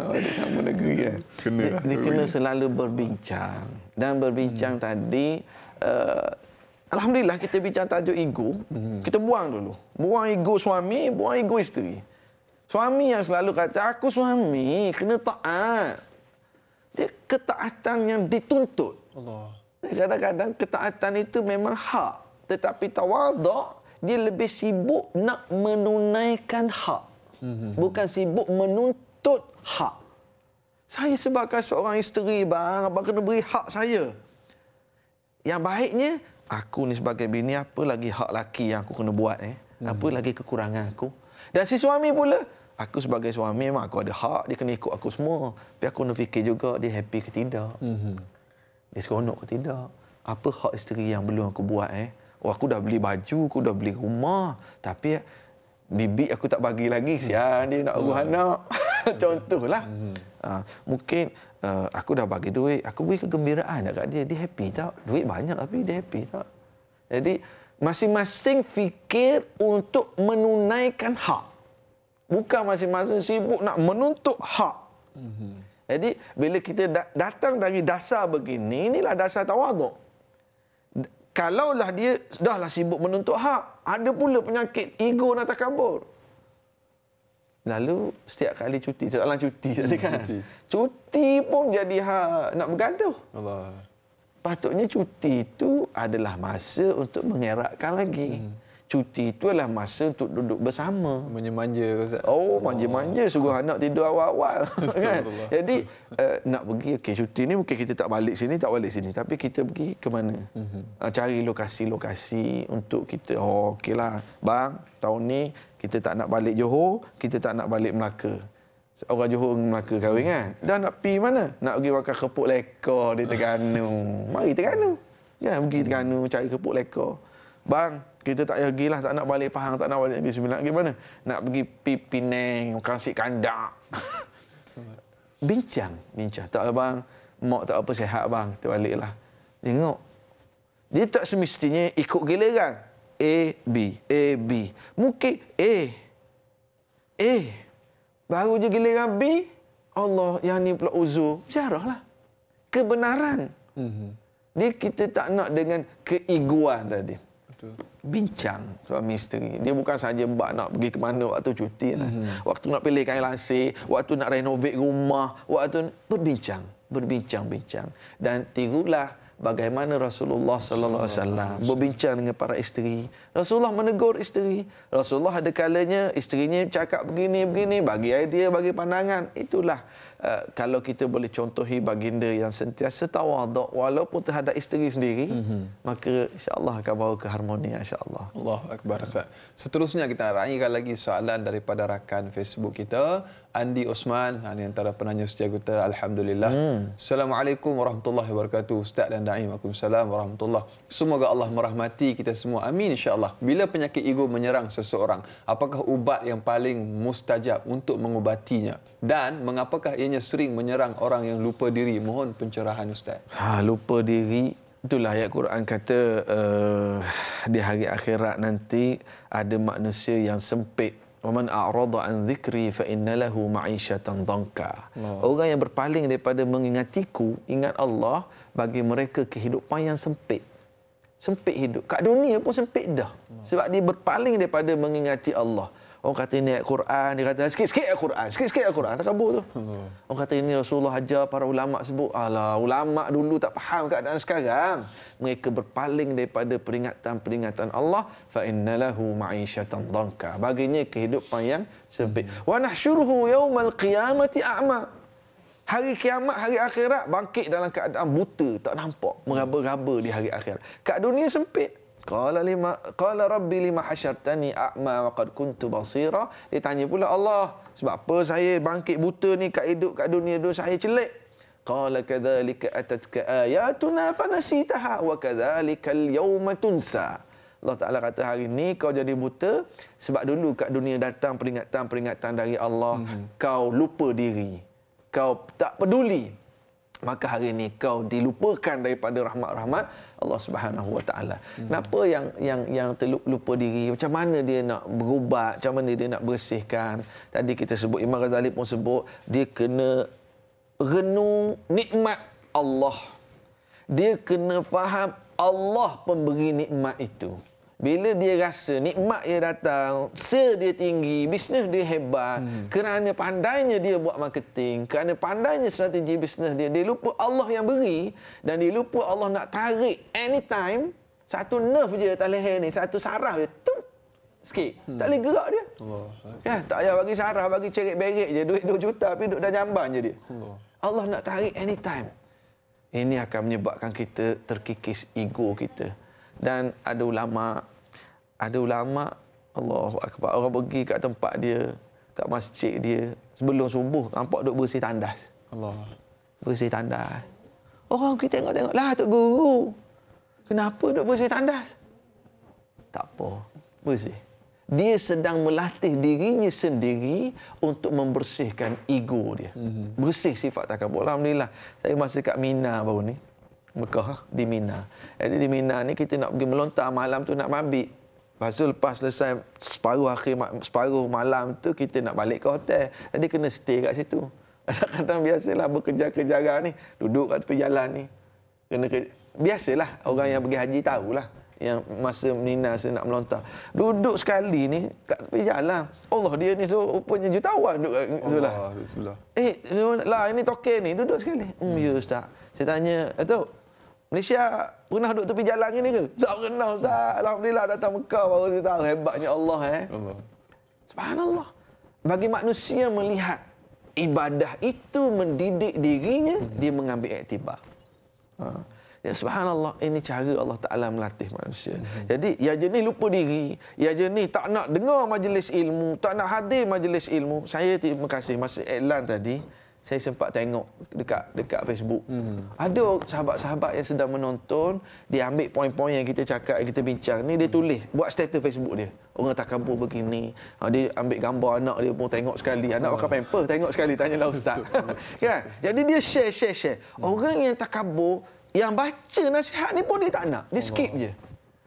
Oh, di sama negeri kan. Ya. Kena dia, dia kena selalu berbincang. Dan berbincang hmm. tadi, uh, Alhamdulillah kita bincang tajuk ego, hmm. kita buang dulu. Buang ego suami, buang ego isteri. Suami yang selalu kata, aku suami, kena taat. Dia ketaatan yang dituntut. Allah. Kadang-kadang ketaatan itu memang hak. Tetapi tawaduk, dia lebih sibuk nak menunaikan hak mhm. bukan sibuk menuntut hak saya sebagai seorang isteri bang apa kena beri hak saya yang baiknya aku ni sebagai bini apa lagi hak laki yang aku kena buat eh mhm. apa lagi kekurangan aku dan si suami pula Aku sebagai suami memang aku ada hak dia kena ikut aku semua. Tapi aku nak fikir juga dia happy ke tidak. Mhm. Dia seronok ke tidak. Apa hak isteri yang belum aku buat eh? Oh, aku dah beli baju, aku dah beli rumah. Tapi bibi aku tak bagi lagi. Sian dia nak urus hmm. anak. Contohlah. Uh, mungkin uh, aku dah bagi duit, aku beri kegembiraan Nak dia. Dia happy tak? Duit banyak tapi dia happy tak? Jadi, masing-masing fikir untuk menunaikan hak. Bukan masing-masing sibuk nak menuntut hak. Hmm. Jadi, bila kita datang dari dasar begini, inilah dasar tawaduk. Kalaulah dia dahlah sibuk menuntut hak, ada pula penyakit ego dan takabur. Lalu setiap kali cuti, soalan cuti hmm, tadi kan. Cuti. cuti pun jadi hak nak bergaduh. Allah. Patutnya cuti itu adalah masa untuk mengeratkan lagi. Hmm cuti tu itulah masa untuk duduk bersama. manja Oh, manja-manja suruh anak tidur awal-awal. kan? Jadi uh, nak pergi okey cuti ni mungkin kita tak balik sini, tak balik sini tapi kita pergi ke mana? Uh, cari lokasi-lokasi untuk kita. Oh, okeylah. Bang, tahun ni kita tak nak balik Johor, kita tak nak balik Melaka. Orang Johor dengan Melaka kahwin kan? Mhm. Dah nak pergi mana? Nak pergi makan keput lekor di Terengganu. Mari Terengganu. Ya, pergi Terengganu cari keput lekor. Bang, kita tak payah pergi lah, tak nak balik Pahang, tak nak balik Negeri Sembilan. Gimana? Nak pergi pipineng, Penang, kasi kandak. bincang, bincang. Tak apa, bang. Mak tak apa, sihat, bang. Kita baliklah. Tengok. Dia tak semestinya ikut giliran. A, B, A, B. Mungkin A. A. Baru je giliran B, Allah yang ni pula uzur. lah Kebenaran. Mm -hmm. Dia kita tak nak dengan keiguan tadi. Betul bincang suami isteri. Dia bukan saja bak nak pergi ke mana waktu cuti, mm-hmm. waktu nak pilih kain lasik, waktu nak renovate rumah, waktu berbincang, berbincang-bincang dan tirulah bagaimana Rasulullah sallallahu alaihi wasallam berbincang dengan para isteri. Rasulullah menegur isteri. Rasulullah ada kalanya isterinya cakap begini begini bagi idea bagi pandangan. Itulah Eh, kalau kita boleh contohi baginda yang sentiasa tawaduk walaupun terhadap isteri sendiri mm-hmm. maka insyaallah akan bawa ke harmoni insyaallah Allah akbar Ustaz. Seterusnya kita raikan lagi soalan daripada rakan Facebook kita Andi Osman ini ha, antara penanya setia kita Alhamdulillah hmm. Assalamualaikum warahmatullahi wabarakatuh Ustaz dan Daim Waalaikumsalam warahmatullahi wabarakatuh Semoga Allah merahmati kita semua Amin insyaAllah Bila penyakit ego menyerang seseorang Apakah ubat yang paling mustajab untuk mengubatinya Dan mengapakah ianya sering menyerang orang yang lupa diri Mohon pencerahan Ustaz ha, Lupa diri Itulah ayat Quran kata uh, Di hari akhirat nanti Ada manusia yang sempit Waman a'rada an dhikri fa inna lahu ma'ishatan dhanka. Orang yang berpaling daripada mengingatiku, ingat Allah bagi mereka kehidupan yang sempit. Sempit hidup. Kat dunia pun sempit dah. Sebab dia berpaling daripada mengingati Allah. Orang kata ini Al-Quran, dia kata sikit-sikit Al-Quran, sikit-sikit Al-Quran, takabur tu. Hmm. Orang kata ini Rasulullah ajar para ulama sebut, alah ulama dulu tak faham keadaan sekarang. Mereka berpaling daripada peringatan-peringatan Allah, fa innalahu ma'isyatan dhanka. Baginya kehidupan yang sempit. Hmm. Wa nahsyuruhu yaumal qiyamati a'ma. Hari kiamat, hari akhirat bangkit dalam keadaan buta, tak nampak, meraba-raba di hari akhirat. Kat dunia sempit. Qala lima qala rabbi lima hasyartani a'ma wa qad kuntu basira. Dia tanya pula Allah, sebab apa saya bangkit buta ni kat hidup kat dunia dulu saya celik? Qala kadzalika atatka ayatuna fanasitaha wa kadzalika al-yawma tunsa. Allah Ta'ala kata hari ini kau jadi buta sebab dulu kat dunia datang peringatan-peringatan dari Allah. Mm-hmm. Kau lupa diri. Kau tak peduli maka hari ini kau dilupakan daripada rahmat-rahmat Allah Subhanahu Wa Taala. Hmm. Kenapa yang yang yang terlupa diri? Macam mana dia nak berubat? Macam mana dia nak bersihkan? Tadi kita sebut Imam Ghazali pun sebut dia kena renung nikmat Allah. Dia kena faham Allah pemberi nikmat itu bila dia rasa nikmat dia datang, sale dia tinggi, bisnes dia hebat, hmm. kerana pandainya dia buat marketing, kerana pandainya strategi bisnes dia, dia lupa Allah yang beri dan dia lupa Allah nak tarik anytime, satu nerve je tak leher ni, satu sarah je, tup, sikit. Hmm. Tak boleh gerak dia. Allah. Kan? Tak payah bagi sarah, bagi cerit berit je, duit 2 juta tapi duduk dah jamban je dia. Allah. Allah nak tarik anytime. Ini akan menyebabkan kita terkikis ego kita dan ada ulama ada ulama Allah, akbar orang pergi ke tempat dia ke masjid dia sebelum subuh nampak duk bersih tandas Allah bersih tandas orang kita tengok-tengok lah tok guru kenapa duk bersih tandas tak apa bersih dia sedang melatih dirinya sendiri untuk membersihkan ego dia. Mhm. Bersih sifat takabur. Alhamdulillah. Saya masih kat Mina baru ni. Mekah ah, di Mina. Jadi di Mina ni kita nak pergi melontar malam tu nak mabik. Lepas tu lepas selesai separuh akhir separuh malam tu kita nak balik ke hotel. Jadi kena stay kat situ. Kadang-kadang biasalah bekerja kerja ni duduk kat tepi jalan ni. Kena ke... biasalah orang yang pergi haji tahulah yang masa Mina saya nak melontar. Duduk sekali ni kat tepi jalan. Allah dia ni so rupanya jutawan duduk kat sebelah. Allah, sebelah. Eh, so, lah ini token ni duduk sekali. Hmm, hmm. ya ustaz. Saya tanya, Atuk, Malaysia pernah duduk tepi jalan ini ke? Tak pernah Ustaz. Alhamdulillah datang Mekah baru dia tahu hebatnya Allah eh. Subhanallah. Bagi manusia melihat ibadah itu mendidik dirinya, hmm. dia mengambil iktibar. Ha. Ya subhanallah, ini cara Allah Ta'ala melatih manusia. Hmm. Jadi, ya jenis lupa diri, ya jenis tak nak dengar majlis ilmu, tak nak hadir majlis ilmu. Saya terima kasih masa iklan tadi saya sempat tengok dekat dekat Facebook. Hmm. Ada sahabat-sahabat yang sedang menonton, dia ambil poin-poin yang kita cakap, yang kita bincang ni, dia hmm. tulis, buat status Facebook dia. Orang takabur begini. Ah, dia ambil gambar anak dia pun tengok sekali. Anak hmm. pakai pamper, tengok sekali, tanyalah ustaz. kan? Jadi dia share, share, share. Hmm. Orang yang takabur, yang baca nasihat ni pun dia tak nak. Dia skip je.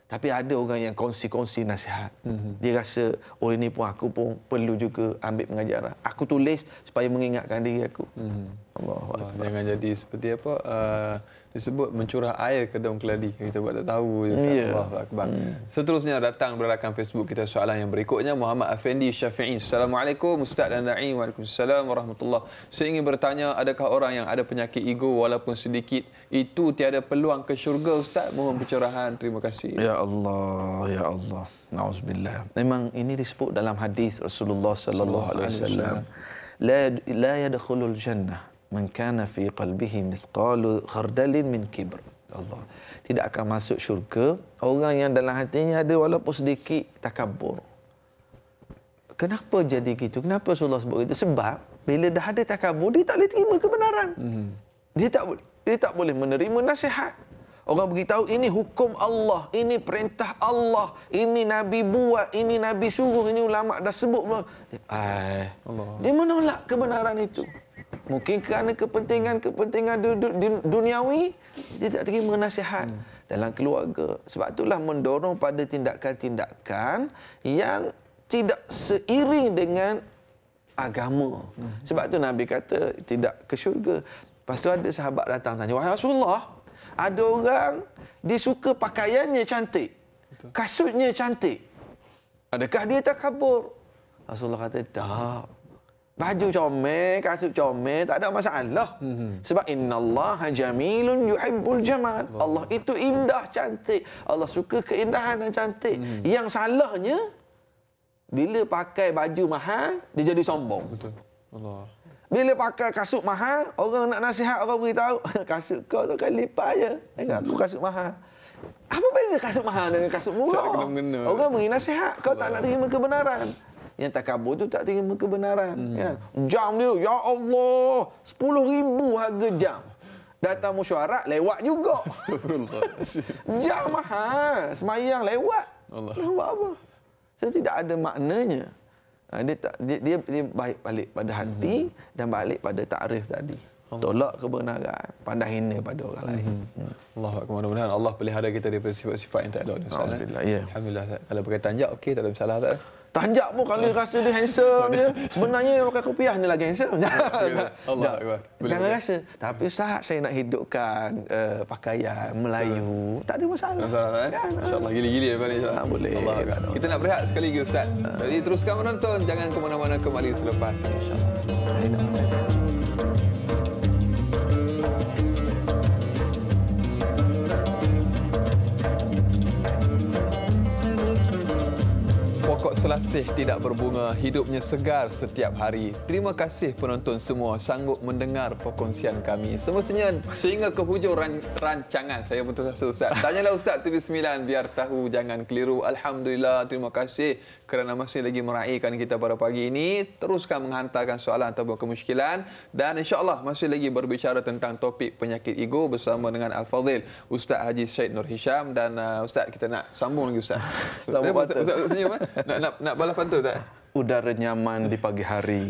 Tapi ada orang yang kongsi-kongsi nasihat. Mm-hmm. Dia rasa, oh ini pun aku pun perlu juga ambil pengajaran. Aku tulis supaya mengingatkan diri aku. Mm-hmm. Allah, Allah. Jangan jadi seperti apa... Uh, disebut mencurah air ke daun keladi kita buat tak tahu ya yeah. Allah akbar hmm. seterusnya datang berakan Facebook kita soalan yang berikutnya Muhammad Afendi Syafi'i Assalamualaikum Ustaz dan Da'i Waalaikumsalam Warahmatullahi saya ingin bertanya adakah orang yang ada penyakit ego walaupun sedikit itu tiada peluang ke syurga Ustaz mohon pencerahan terima kasih Ya Allah Ya Allah Nauzubillah memang ini disebut dalam hadis Rasulullah sallallahu alaihi wasallam la la yadkhulul jannah man kana fi qalbihi mithqalu khardalin min kibr Allah tidak akan masuk syurga orang yang dalam hatinya ada walaupun sedikit takabur kenapa jadi gitu kenapa Rasulullah sebut gitu sebab bila dah ada takabur dia tak boleh terima kebenaran hmm. dia tak dia tak boleh menerima nasihat orang beritahu ini hukum Allah ini perintah Allah ini nabi buat ini nabi suruh ini ulama dah sebut dia menolak kebenaran itu Mungkin kerana kepentingan-kepentingan duniawi, dia tak terima nasihat hmm. dalam keluarga. Sebab itulah mendorong pada tindakan-tindakan yang tidak seiring dengan agama. Hmm. Sebab itu Nabi kata tidak ke syurga. Lepas tu ada sahabat datang tanya, Wahai Rasulullah, ada orang dia suka pakaiannya cantik. Kasutnya cantik. Adakah dia tak kabur? Rasulullah kata, tak. Baju comel, kasut comel, tak ada masalah. Mhm. Sebab Inna Allah jamilun yuhibbul jamal. Allah itu indah cantik. Allah suka keindahan dan cantik. Mhm. Yang salahnya bila pakai baju mahal, dia jadi sombong. Betul. Bila pakai kasut mahal, orang nak nasihat, orang beritahu, kasut kau tu kan lipat je. Eh, enggak aku kasut mahal. Apa beza kasut mahal dengan kasut murah? Orang beri nasihat, kau tak nak terima kebenaran yang tak takabur tu tak terima kebenaran. Hmm. Ya. Jam dia, Ya Allah, sepuluh ribu harga jam. Datang musyarak, lewat juga. jam mahal, semayang lewat. Allah. Lewat apa? Saya so, tidak ada maknanya. Ha, dia, tak, dia, dia, dia baik balik pada hati hmm. dan balik pada takrif tadi. Allah. Tolak kebenaran. Pandai hina pada orang lain. Hmm. Hmm. Allah kemudian Allah pelihara kita daripada sifat-sifat yang tak ada. Eh? Alhamdulillah. Ya. Alhamdulillah. Kalau perkataan jap, ya, okay, Tak ada masalah. Tak ada. Eh? tanjak pun kalau rasa dia handsome dia. Sebenarnya yang pakai kopiah ni lagi handsome. Ya, Allah Akbar. Jangan rasa. Tapi Ustaz, saya nak hidupkan uh, pakaian Melayu. Tak ada masalah. Tak ada masalah. Eh? ya InsyaAllah gili-gili. Ya, insya boleh. Allah, Kita nak berehat sekali lagi Ustaz. Ah. Jadi teruskan menonton. Jangan ke mana-mana kembali selepas. InsyaAllah. Pokok selasih tidak berbunga, hidupnya segar setiap hari. Terima kasih penonton semua sanggup mendengar perkongsian kami. semuanya sehingga ke hujung ran- rancangan. Saya pun terasa Ustaz. Tanyalah Ustaz TV9 biar tahu jangan keliru. Alhamdulillah, terima kasih kerana masih lagi meraihkan kita pada pagi ini. Teruskan menghantarkan soalan atau kemusykilan. Dan insyaAllah masih lagi berbicara tentang topik penyakit ego bersama dengan Al-Fadhil. Ustaz Haji Syed Nur Hisham. Dan uh, Ustaz, kita nak sambung lagi Ustaz. Sambung Ustaz, Ustaz, Ustaz senyum, nak, nak, nak balas pantun tak? Udara nyaman di pagi hari.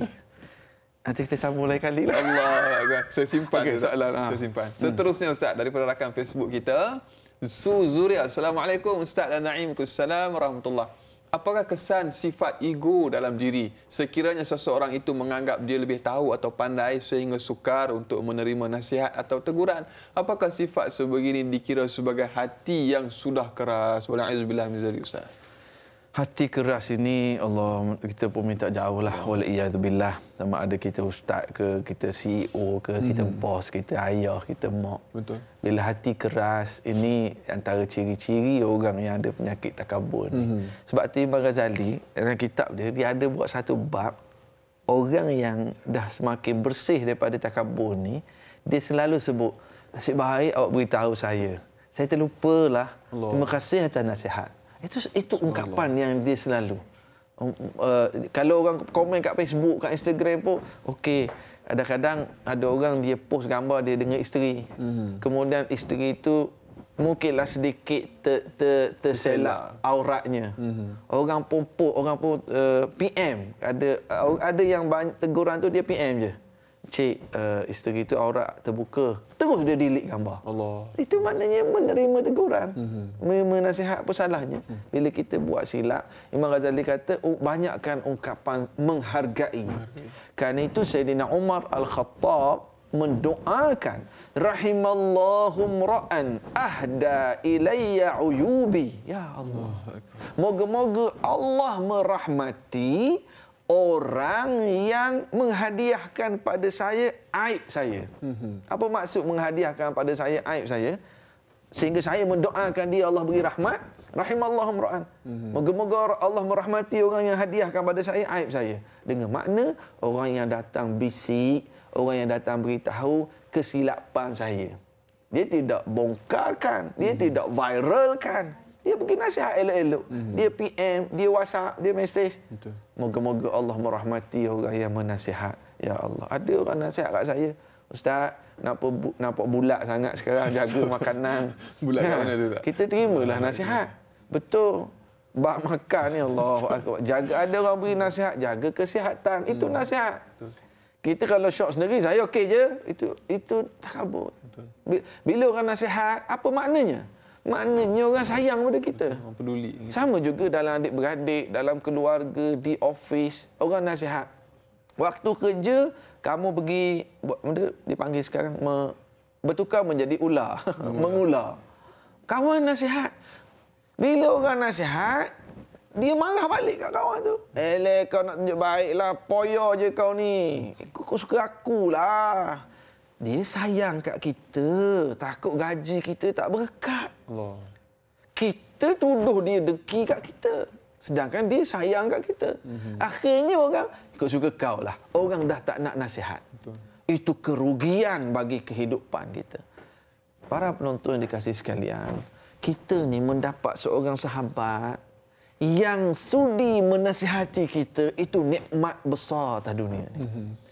Nanti kita sambung lain kali. Lah. Allah, saya simpan okay, soalan. Ha. Saya simpan. Hmm. Seterusnya Ustaz, daripada rakan Facebook kita. Su Zuria. Assalamualaikum Ustaz dan Naim. Assalamualaikum warahmatullahi apakah kesan sifat ego dalam diri sekiranya seseorang itu menganggap dia lebih tahu atau pandai sehingga sukar untuk menerima nasihat atau teguran apakah sifat sebegini dikira sebagai hati yang sudah keras wallahi azbillah min ustaz hati keras ini Allah kita pun minta jauhlah ya. wala iazubillah sama ada kita ustaz ke kita CEO ke kita hmm. bos kita ayah kita mak betul bila hati keras ini antara ciri-ciri orang yang ada penyakit takabur ni hmm. sebab tu Imam Ghazali dalam kitab dia dia ada buat satu bab orang yang dah semakin bersih daripada takabur ni dia selalu sebut nasib baik awak beritahu saya saya terlupalah Allah. terima kasih atas nasihat itu itu ungkapan yang dia selalu. Um, uh, kalau orang komen kat Facebook, kat Instagram pun okey. Kadang-kadang ada orang dia post gambar dia dengan isteri. Hmm. Kemudian isteri itu mungkinlah sedikit ter, ter, terselak auratnya. Hmm. Orang pun orang pun uh, PM. Ada hmm. ada yang banyak teguran tu dia PM je. Hmm. Cik, uh, isteri itu aurat terbuka. Terus dia delete gambar. Allah. Itu maknanya menerima teguran. Mhm. Menerima nasihat apa salahnya. Mhm. Bila kita buat silap, Imam Ghazali kata, oh, banyakkan ungkapan menghargai. Karena itu Sayyidina Umar Al-Khattab mendoakan. Rahimallahu ra'an ahda ilayya uyubi. Ya Allah. Moga-moga Allah merahmati orang yang menghadiahkan pada saya aib saya. Mhm. Apa maksud menghadiahkan pada saya aib saya? Sehingga saya mendoakan dia Allah beri rahmat. Rahimallahu mura'an. Mhm. Moga-moga Allah merahmati orang yang hadiahkan pada saya aib saya. Dengan makna orang yang datang bisik, orang yang datang beritahu kesilapan saya. Dia tidak bongkarkan, dia mhm. tidak viralkan. Dia bagi nasihat elok-elok. Dia PM, dia WhatsApp, dia mesej. Betul. Moga-moga Allah merahmati orang yang menasihat. Ya Allah. Ada orang nasihat kat saya. Ustaz, nampak, bu- nampak bulat sangat sekarang jaga makanan. bulat ya. mana tu tak? Kita terimalah nasihat. Betul. Bak makan ni Allah. jaga, ada orang beri nasihat. Jaga kesihatan. Itu hmm. nasihat. Betul. Kita kalau syok sendiri, saya okey je. Itu itu tak kabut. Bila orang nasihat, apa maknanya? Maknanya orang sayang pada kita. peduli. Sama juga dalam adik-beradik, dalam keluarga, di office. Orang nasihat. Waktu kerja, kamu pergi, buat benda dipanggil sekarang, me, bertukar menjadi ular. Hmm. Mengular. Kawan nasihat. Bila orang nasihat, dia marah balik kat kawan tu. Eh, kau nak tunjuk baiklah. Poyo je kau ni. Kau suka lah dia sayang kat kita, takut gaji kita tak berkat. Allah. Kita tuduh dia deki kat kita. Sedangkan dia sayang kat kita. Mm-hmm. Akhirnya orang, ikut suka kau lah. Orang dah tak nak nasihat. Betul. Itu kerugian bagi kehidupan kita. Para penonton yang dikasih sekalian, kita ni mendapat seorang sahabat yang sudi menasihati kita, itu nikmat besar tak dunia ni. Mm-hmm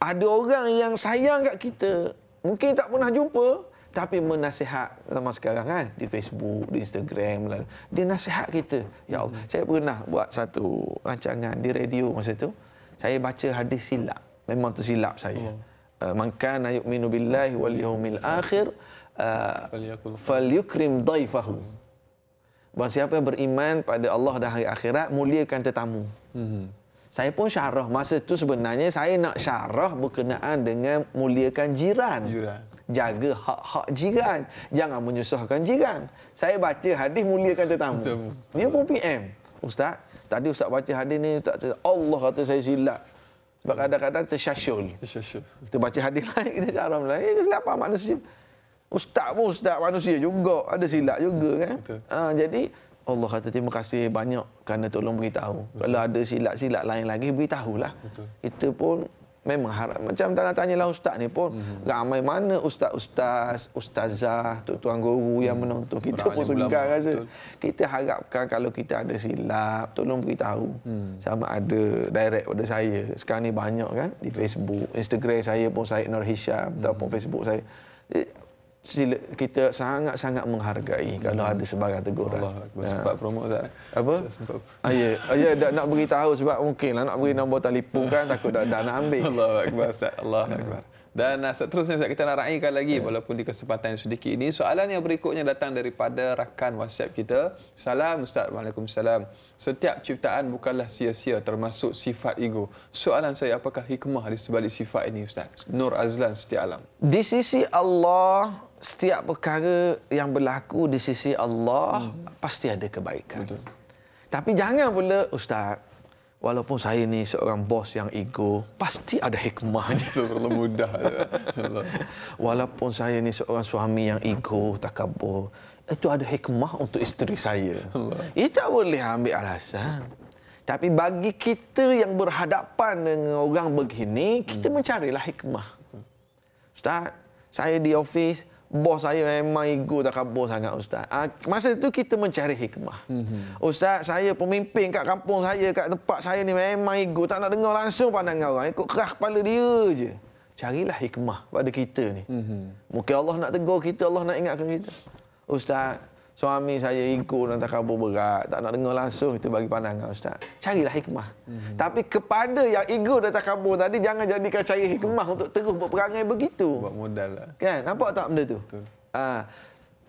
ada orang yang sayang kat kita mungkin tak pernah jumpa tapi menasihat sama sekarang kan di Facebook di Instagram dia nasihat kita ya Allah hmm. saya pernah buat satu rancangan di radio masa tu saya baca hadis silap memang tersilap saya hmm. eh, mankan ayuk minu billahi wal yaumil akhir eh, falyukrim daifahu hmm. Barang siapa yang beriman pada Allah dan hari akhirat muliakan tetamu hmm saya pun syarah masa tu sebenarnya saya nak syarah berkenaan dengan muliakan jiran. jiran. Jaga hak-hak jiran. Jangan menyusahkan jiran. Saya baca hadis muliakan tetamu. Ni pun PM. Ustaz, tadi Ustaz baca hadis ni, Ustaz, Allah kata saya silap. Sebab kadang-kadang tersyasyul. tersyasyul. Kita baca hadis lain, kita syarah lain. Ini eh, kesilapan manusia. Ustaz pun ustaz manusia juga. Ada silap juga kan. Ha, jadi, Allah kata terima kasih banyak kerana tolong beritahu. Betul. Kalau ada silap-silap lain lagi, beritahulah. Betul. itu pun memang harap. Macam tak tanya lah ustaz ni pun. Mm-hmm. Ramai mana ustaz-ustaz, ustazah, tu tuan guru yang mm. menonton. Kita Berani pun segar rasa. Betul. Kita harapkan kalau kita ada silap, tolong beritahu. Mm. Sama ada direct pada saya. Sekarang ni banyak kan di Facebook. Instagram saya pun Syed Nur Hisham. Mm. Ataupun hmm. Facebook saya. Eh, sila, kita sangat-sangat menghargai hmm. kalau ada sebarang teguran. Allah, ya. sempat promo tak? Apa? Ah, ya, ah, ya nak beritahu sebab mungkin lah, nak beri nombor telefon kan takut dah, dah nak ambil. Allah Akbar, Ustaz. Allah Dan seterusnya kita nak raikan lagi ya. walaupun di kesempatan yang sedikit ini. Soalan yang berikutnya datang daripada rakan WhatsApp kita. Salam Ustaz, Waalaikumsalam. Setiap ciptaan bukanlah sia-sia termasuk sifat ego. Soalan saya, apakah hikmah di sebalik sifat ini Ustaz? Nur Azlan Setia Alam. Di sisi Allah, setiap perkara yang berlaku di sisi Allah hmm. pasti ada kebaikan. Betul. Tapi jangan pula ustaz walaupun saya ni seorang bos yang ego pasti ada hikmah hikmahnya terlalu mudah. Ya. walaupun saya ni seorang suami yang ego takabur itu ada hikmah untuk isteri saya. Allah. Itu boleh ambil alasan. Tapi bagi kita yang berhadapan dengan orang begini, kita hmm. mencarilah hikmah. Ustaz, saya di office bos saya memang ego tak kabur sangat ustaz. Ha, masa itu kita mencari hikmah. Mm-hmm. Ustaz, saya pemimpin kat kampung saya, kat tempat saya ni memang ego tak nak dengar langsung pandangan orang, ikut kerah kepala dia je. Carilah hikmah pada kita ni. Mm-hmm. Mungkin Allah nak tegur kita, Allah nak ingatkan kita. Ustaz, Suami saya ikut dan takabur berat. Tak nak dengar langsung. Itu bagi pandangan Ustaz. Carilah hikmah. Hmm. Tapi kepada yang ego dan takabur tadi, jangan jadikan cari hikmah untuk terus buat perangai begitu. Buat modal lah. Kan? Nampak tak benda tu? ha.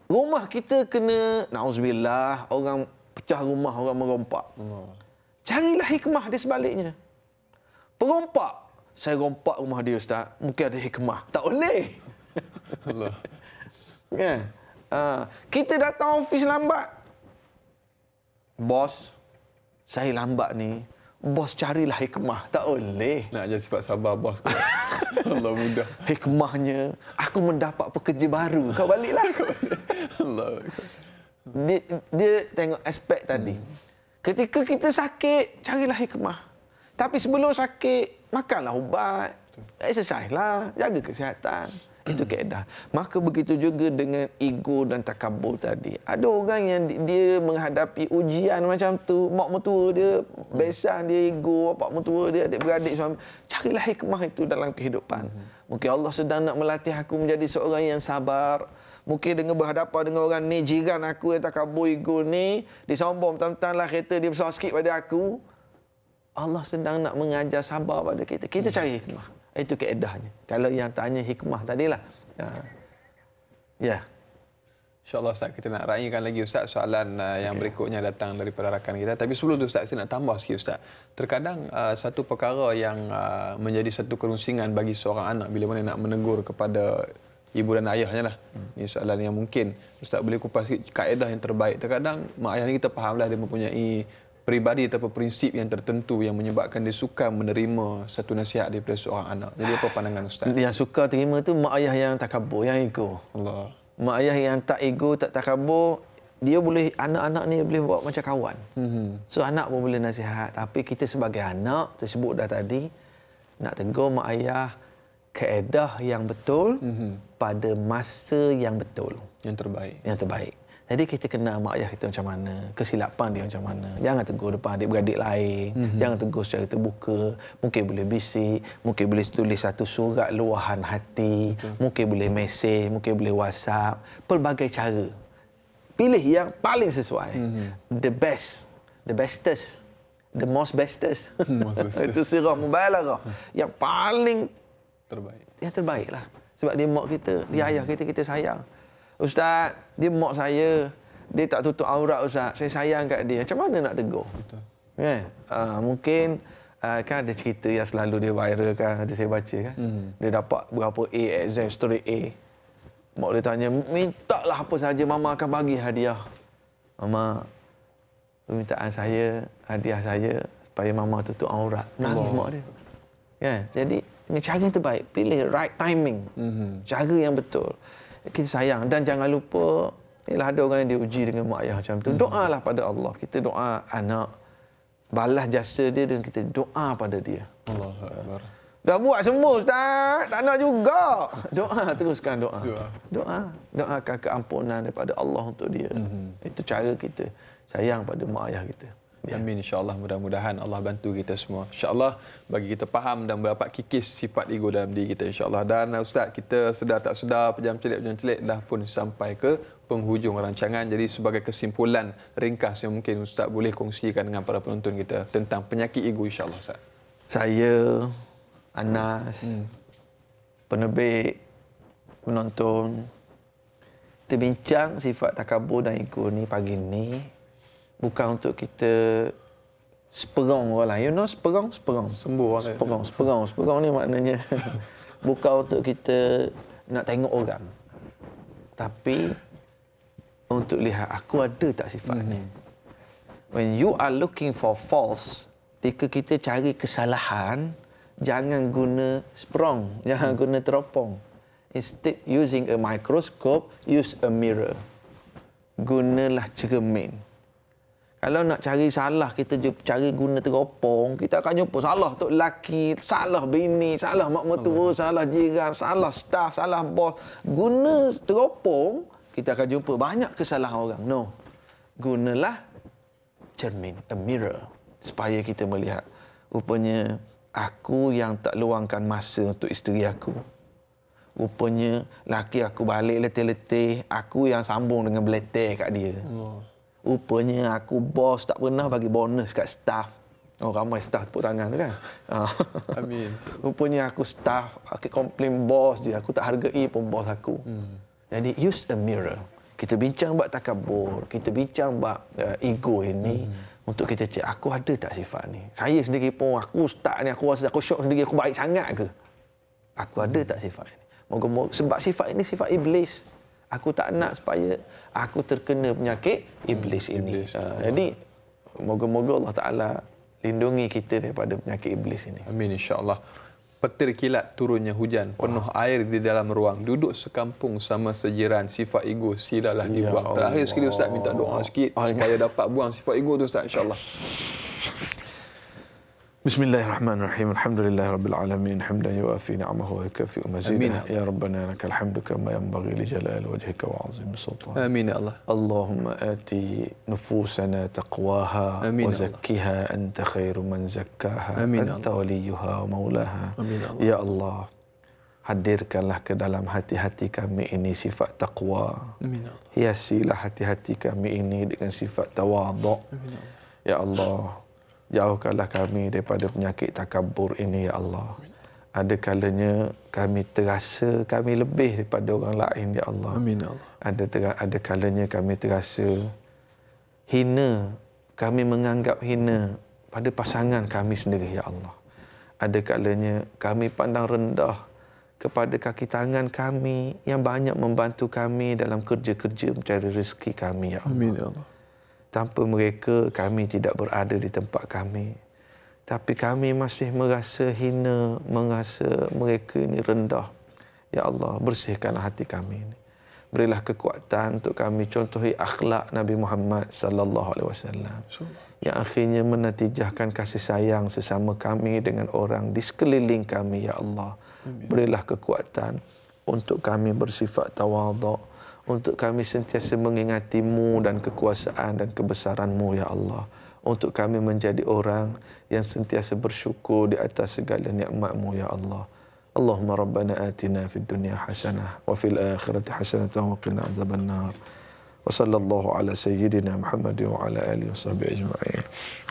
rumah kita kena, na'uzubillah, orang pecah rumah, orang merompak. Allah. Carilah hikmah di sebaliknya. Perompak. Saya rompak rumah dia, Ustaz. Mungkin ada hikmah. Tak boleh. Allah. kan? Ha, kita datang ofis lambat. Bos, saya lambat ni. Bos carilah hikmah. Tak boleh. Nak jadi sifat sabar bos. Allah mudah. Hikmahnya, aku mendapat pekerja baru. Kau baliklah. Allah. dia, dia tengok aspek tadi. Hmm. Ketika kita sakit, carilah hikmah. Tapi sebelum sakit, makanlah ubat. Exercise lah, jaga kesihatan. Itu keedah. Maka begitu juga dengan ego dan takabur tadi. Ada orang yang dia menghadapi ujian macam tu. Mak mertua dia, hmm. besan dia ego, bapak mertua dia, adik-beradik suami. Carilah hikmah itu dalam kehidupan. Hmm. Mungkin Allah sedang nak melatih aku menjadi seorang yang sabar. Mungkin dengan berhadapan dengan orang ni, jiran aku yang takabur ego ni, dia sombong, tentang lah kereta dia besar sikit pada aku. Allah sedang nak mengajar sabar pada kita. Kita hmm. cari hikmah. Itu keedahnya. Kalau yang tanya hikmah tadilah. Ya. ya. InsyaAllah Ustaz, kita nak raihkan lagi Ustaz soalan uh, yang okay. berikutnya datang daripada rakan kita. Tapi sebelum itu Ustaz, saya nak tambah sikit Ustaz. Terkadang uh, satu perkara yang uh, menjadi satu kerusingan bagi seorang anak bila mana nak menegur kepada ibu dan ayahnya lah. Hmm. Ini soalan yang mungkin Ustaz boleh kupas sikit kaedah yang terbaik. Terkadang mak ayah ni kita fahamlah dia mempunyai peribadi atau prinsip yang tertentu yang menyebabkan dia suka menerima satu nasihat daripada seorang anak. Jadi apa pandangan ustaz? Yang suka terima tu mak ayah yang takabur, yang ego. Allah. Mak ayah yang tak ego, tak takabur, dia boleh anak-anak ni boleh buat macam kawan. Mm-hmm. So anak pun boleh nasihat, tapi kita sebagai anak tersebut dah tadi nak tegur mak ayah keedah yang betul mm-hmm. pada masa yang betul. Yang terbaik. Yang terbaik. Jadi kita kenal mak ayah kita macam mana, kesilapan dia macam mana. Jangan tegur depan adik-beradik lain, mm-hmm. jangan tegur secara terbuka. Mungkin boleh bisik, mungkin boleh tulis satu surat luahan hati, okay. mungkin boleh mesej, mungkin boleh WhatsApp, pelbagai cara. Pilih yang paling sesuai. Mm-hmm. The best, the bestest, the most bestest. Mm-hmm. Itu sirah mubalaghah. Yang paling terbaik. Yang terbaiklah. Sebab dia mak kita, dia mhm. ayah kita kita sayang. Ustaz, dia mak saya. Dia tak tutup aurat Ustaz. Saya sayang kat dia. Macam mana nak tegur? Betul. Kan? Yeah. mungkin uh, kan ada cerita yang selalu dia viral kan. Ada saya baca kan. Hmm. Dia dapat berapa A exam, eh, straight A. Mak dia tanya, minta lah apa saja Mama akan bagi hadiah. Mama, permintaan saya, hadiah saya supaya Mama tutup aurat. Nangis wow. mak dia. Kan? Yeah. Jadi, cara yang terbaik. Pilih right timing. Mm-hmm. Cara yang betul kita sayang dan jangan lupa ialah ada orang yang diuji dengan mak ayah macam tu. Hmm. Doalah pada Allah. Kita doa anak balas jasa dia dan kita doa pada dia. Allahuakbar. Dah buat semua ustaz. Tak nak juga. Doa teruskan doa. Doa. Doa, doa ampunan daripada Allah untuk dia. Hmm. Itu cara kita sayang pada mak ayah kita. Ya. Amin insya mudah-mudahan Allah bantu kita semua. Insya-Allah bagi kita faham dan berapa kikis sifat ego dalam diri kita insya-Allah. Dan ustaz kita sedar tak sedar pejam celik pejam celik dah pun sampai ke penghujung rancangan. Jadi sebagai kesimpulan ringkas yang mungkin ustaz boleh kongsikan dengan para penonton kita tentang penyakit ego insya-Allah ustaz. Saya Anas hmm. penerbit penonton terbincang sifat takabur dan ego ni pagi ni bukan untuk kita sperong orang lain. You know sperong? Sperong. Sembuh orang lain. Sperong. Sperong. Sperong ni maknanya bukan untuk kita nak tengok orang. Tapi untuk lihat aku ada tak sifat hmm. ni. When you are looking for false, ketika kita cari kesalahan, jangan guna sprong, jangan hmm. guna teropong. Instead using a microscope, use a mirror. Gunalah cermin. Kalau nak cari salah, kita cari guna teropong. Kita akan jumpa salah tok lelaki, salah bini, salah mak mertua, salah jiran, salah staff, salah bos. Guna teropong, kita akan jumpa banyak kesalahan orang. No. Gunalah cermin, a mirror. Supaya kita melihat. Rupanya, aku yang tak luangkan masa untuk isteri aku. Rupanya, laki aku balik letih-letih. Aku yang sambung dengan beletih kat dia. Allah. Rupanya aku bos tak pernah bagi bonus kat staff. Oh ramai staff tepuk tangan kan. Ah. Amin. Rupanya aku staff, aku komplain bos je. Aku tak hargai pun bos aku. Hmm. Jadi use a mirror. Kita bincang buat takabur, kita bincang buat uh, eh, ego ini hmm. untuk kita cek aku ada tak sifat ni. Saya sendiri pun aku start ni aku rasa aku syok sendiri aku baik sangat ke? Aku ada tak sifat ini? Moga-moga sebab sifat ini sifat iblis. Aku tak nak supaya aku terkena penyakit iblis hmm, ini. Iblis. Uh, jadi moga-moga Allah Taala lindungi kita daripada penyakit iblis ini. Amin insya-Allah. Petir kilat turunnya hujan, penuh air di dalam ruang, duduk sekampung sama sejiran, sifat ego silalah dibuang. Ya Terakhir sekali Ustaz minta doa sikit Ayuh. Oh, ya. supaya dapat buang sifat ego tu Ustaz insya-Allah. بسم الله الرحمن الرحيم الحمد لله رب العالمين حمدا يوافي نعمه ويكفي مزيده يا ربنا لك الحمد كما ينبغي لجلال وجهك وعظيم سلطانك امين يا الله اللهم ات نفوسنا تقواها أمين وزكها الله. انت خير من زكاها أمين انت الله. وليها ومولاها أمين الله. يا الله hadirkanlah ke dalam hati-hati kami ini sifat taqwa. Amin. Hiasilah hati-hati kami ini dengan sifat امين Amin. Ya Allah, Jauhkanlah kami daripada penyakit takabur ini, Ya Allah. Ada kalanya kami terasa kami lebih daripada orang lain, Ya Allah. Amin, ya Allah. Ada, ter- ada kalanya kami terasa hina, kami menganggap hina pada pasangan kami sendiri, Ya Allah. Ada kalanya kami pandang rendah kepada kaki tangan kami yang banyak membantu kami dalam kerja-kerja mencari rezeki kami, Ya Allah. Amin, ya Allah tanpa mereka kami tidak berada di tempat kami tapi kami masih merasa hina merasa mereka ini rendah ya Allah bersihkanlah hati kami ini berilah kekuatan untuk kami contohi akhlak Nabi Muhammad sallallahu alaihi wasallam yang akhirnya menatijahkan kasih sayang sesama kami dengan orang di sekeliling kami ya Allah berilah kekuatan untuk kami bersifat tawaduk untuk kami sentiasa mengingatimu dan kekuasaan dan kebesaranmu ya Allah untuk kami menjadi orang yang sentiasa bersyukur di atas segala nikmatmu ya Allah Allahumma rabbana atina fid dunia hasanah wa fil akhirati hasanah wa qina adzabannar wa sallallahu ala sayyidina Muhammad wa ala alihi wa sahbihi ajma'in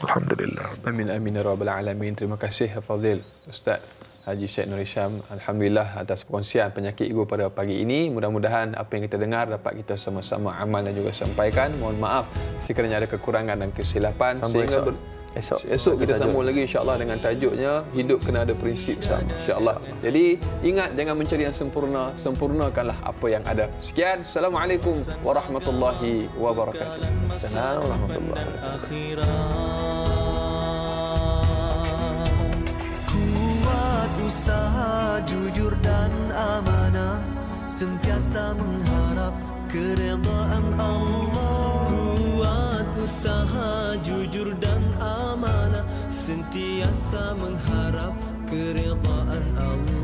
alhamdulillah amin amin ya rabbal alamin terima kasih fadil ustaz Haji Syed Nur Isham. Alhamdulillah atas perkongsian penyakit ibu pada pagi ini. Mudah-mudahan apa yang kita dengar dapat kita sama-sama amal dan juga sampaikan. Mohon maaf sekiranya ada kekurangan dan kesilapan. Sampai Sehingga esok. Esok, esok kita tajuk. sambung lagi insyaAllah dengan tajuknya Hidup kena ada prinsip sama InsyaAllah Jadi ingat jangan mencari yang sempurna Sempurnakanlah apa yang ada Sekian Assalamualaikum warahmatullahi wabarakatuh Assalamualaikum warahmatullahi wabarakatuh Usaha jujur dan amanah Sentiasa mengharap keredaan Allah Kuat usaha jujur dan amanah Sentiasa mengharap keredaan Allah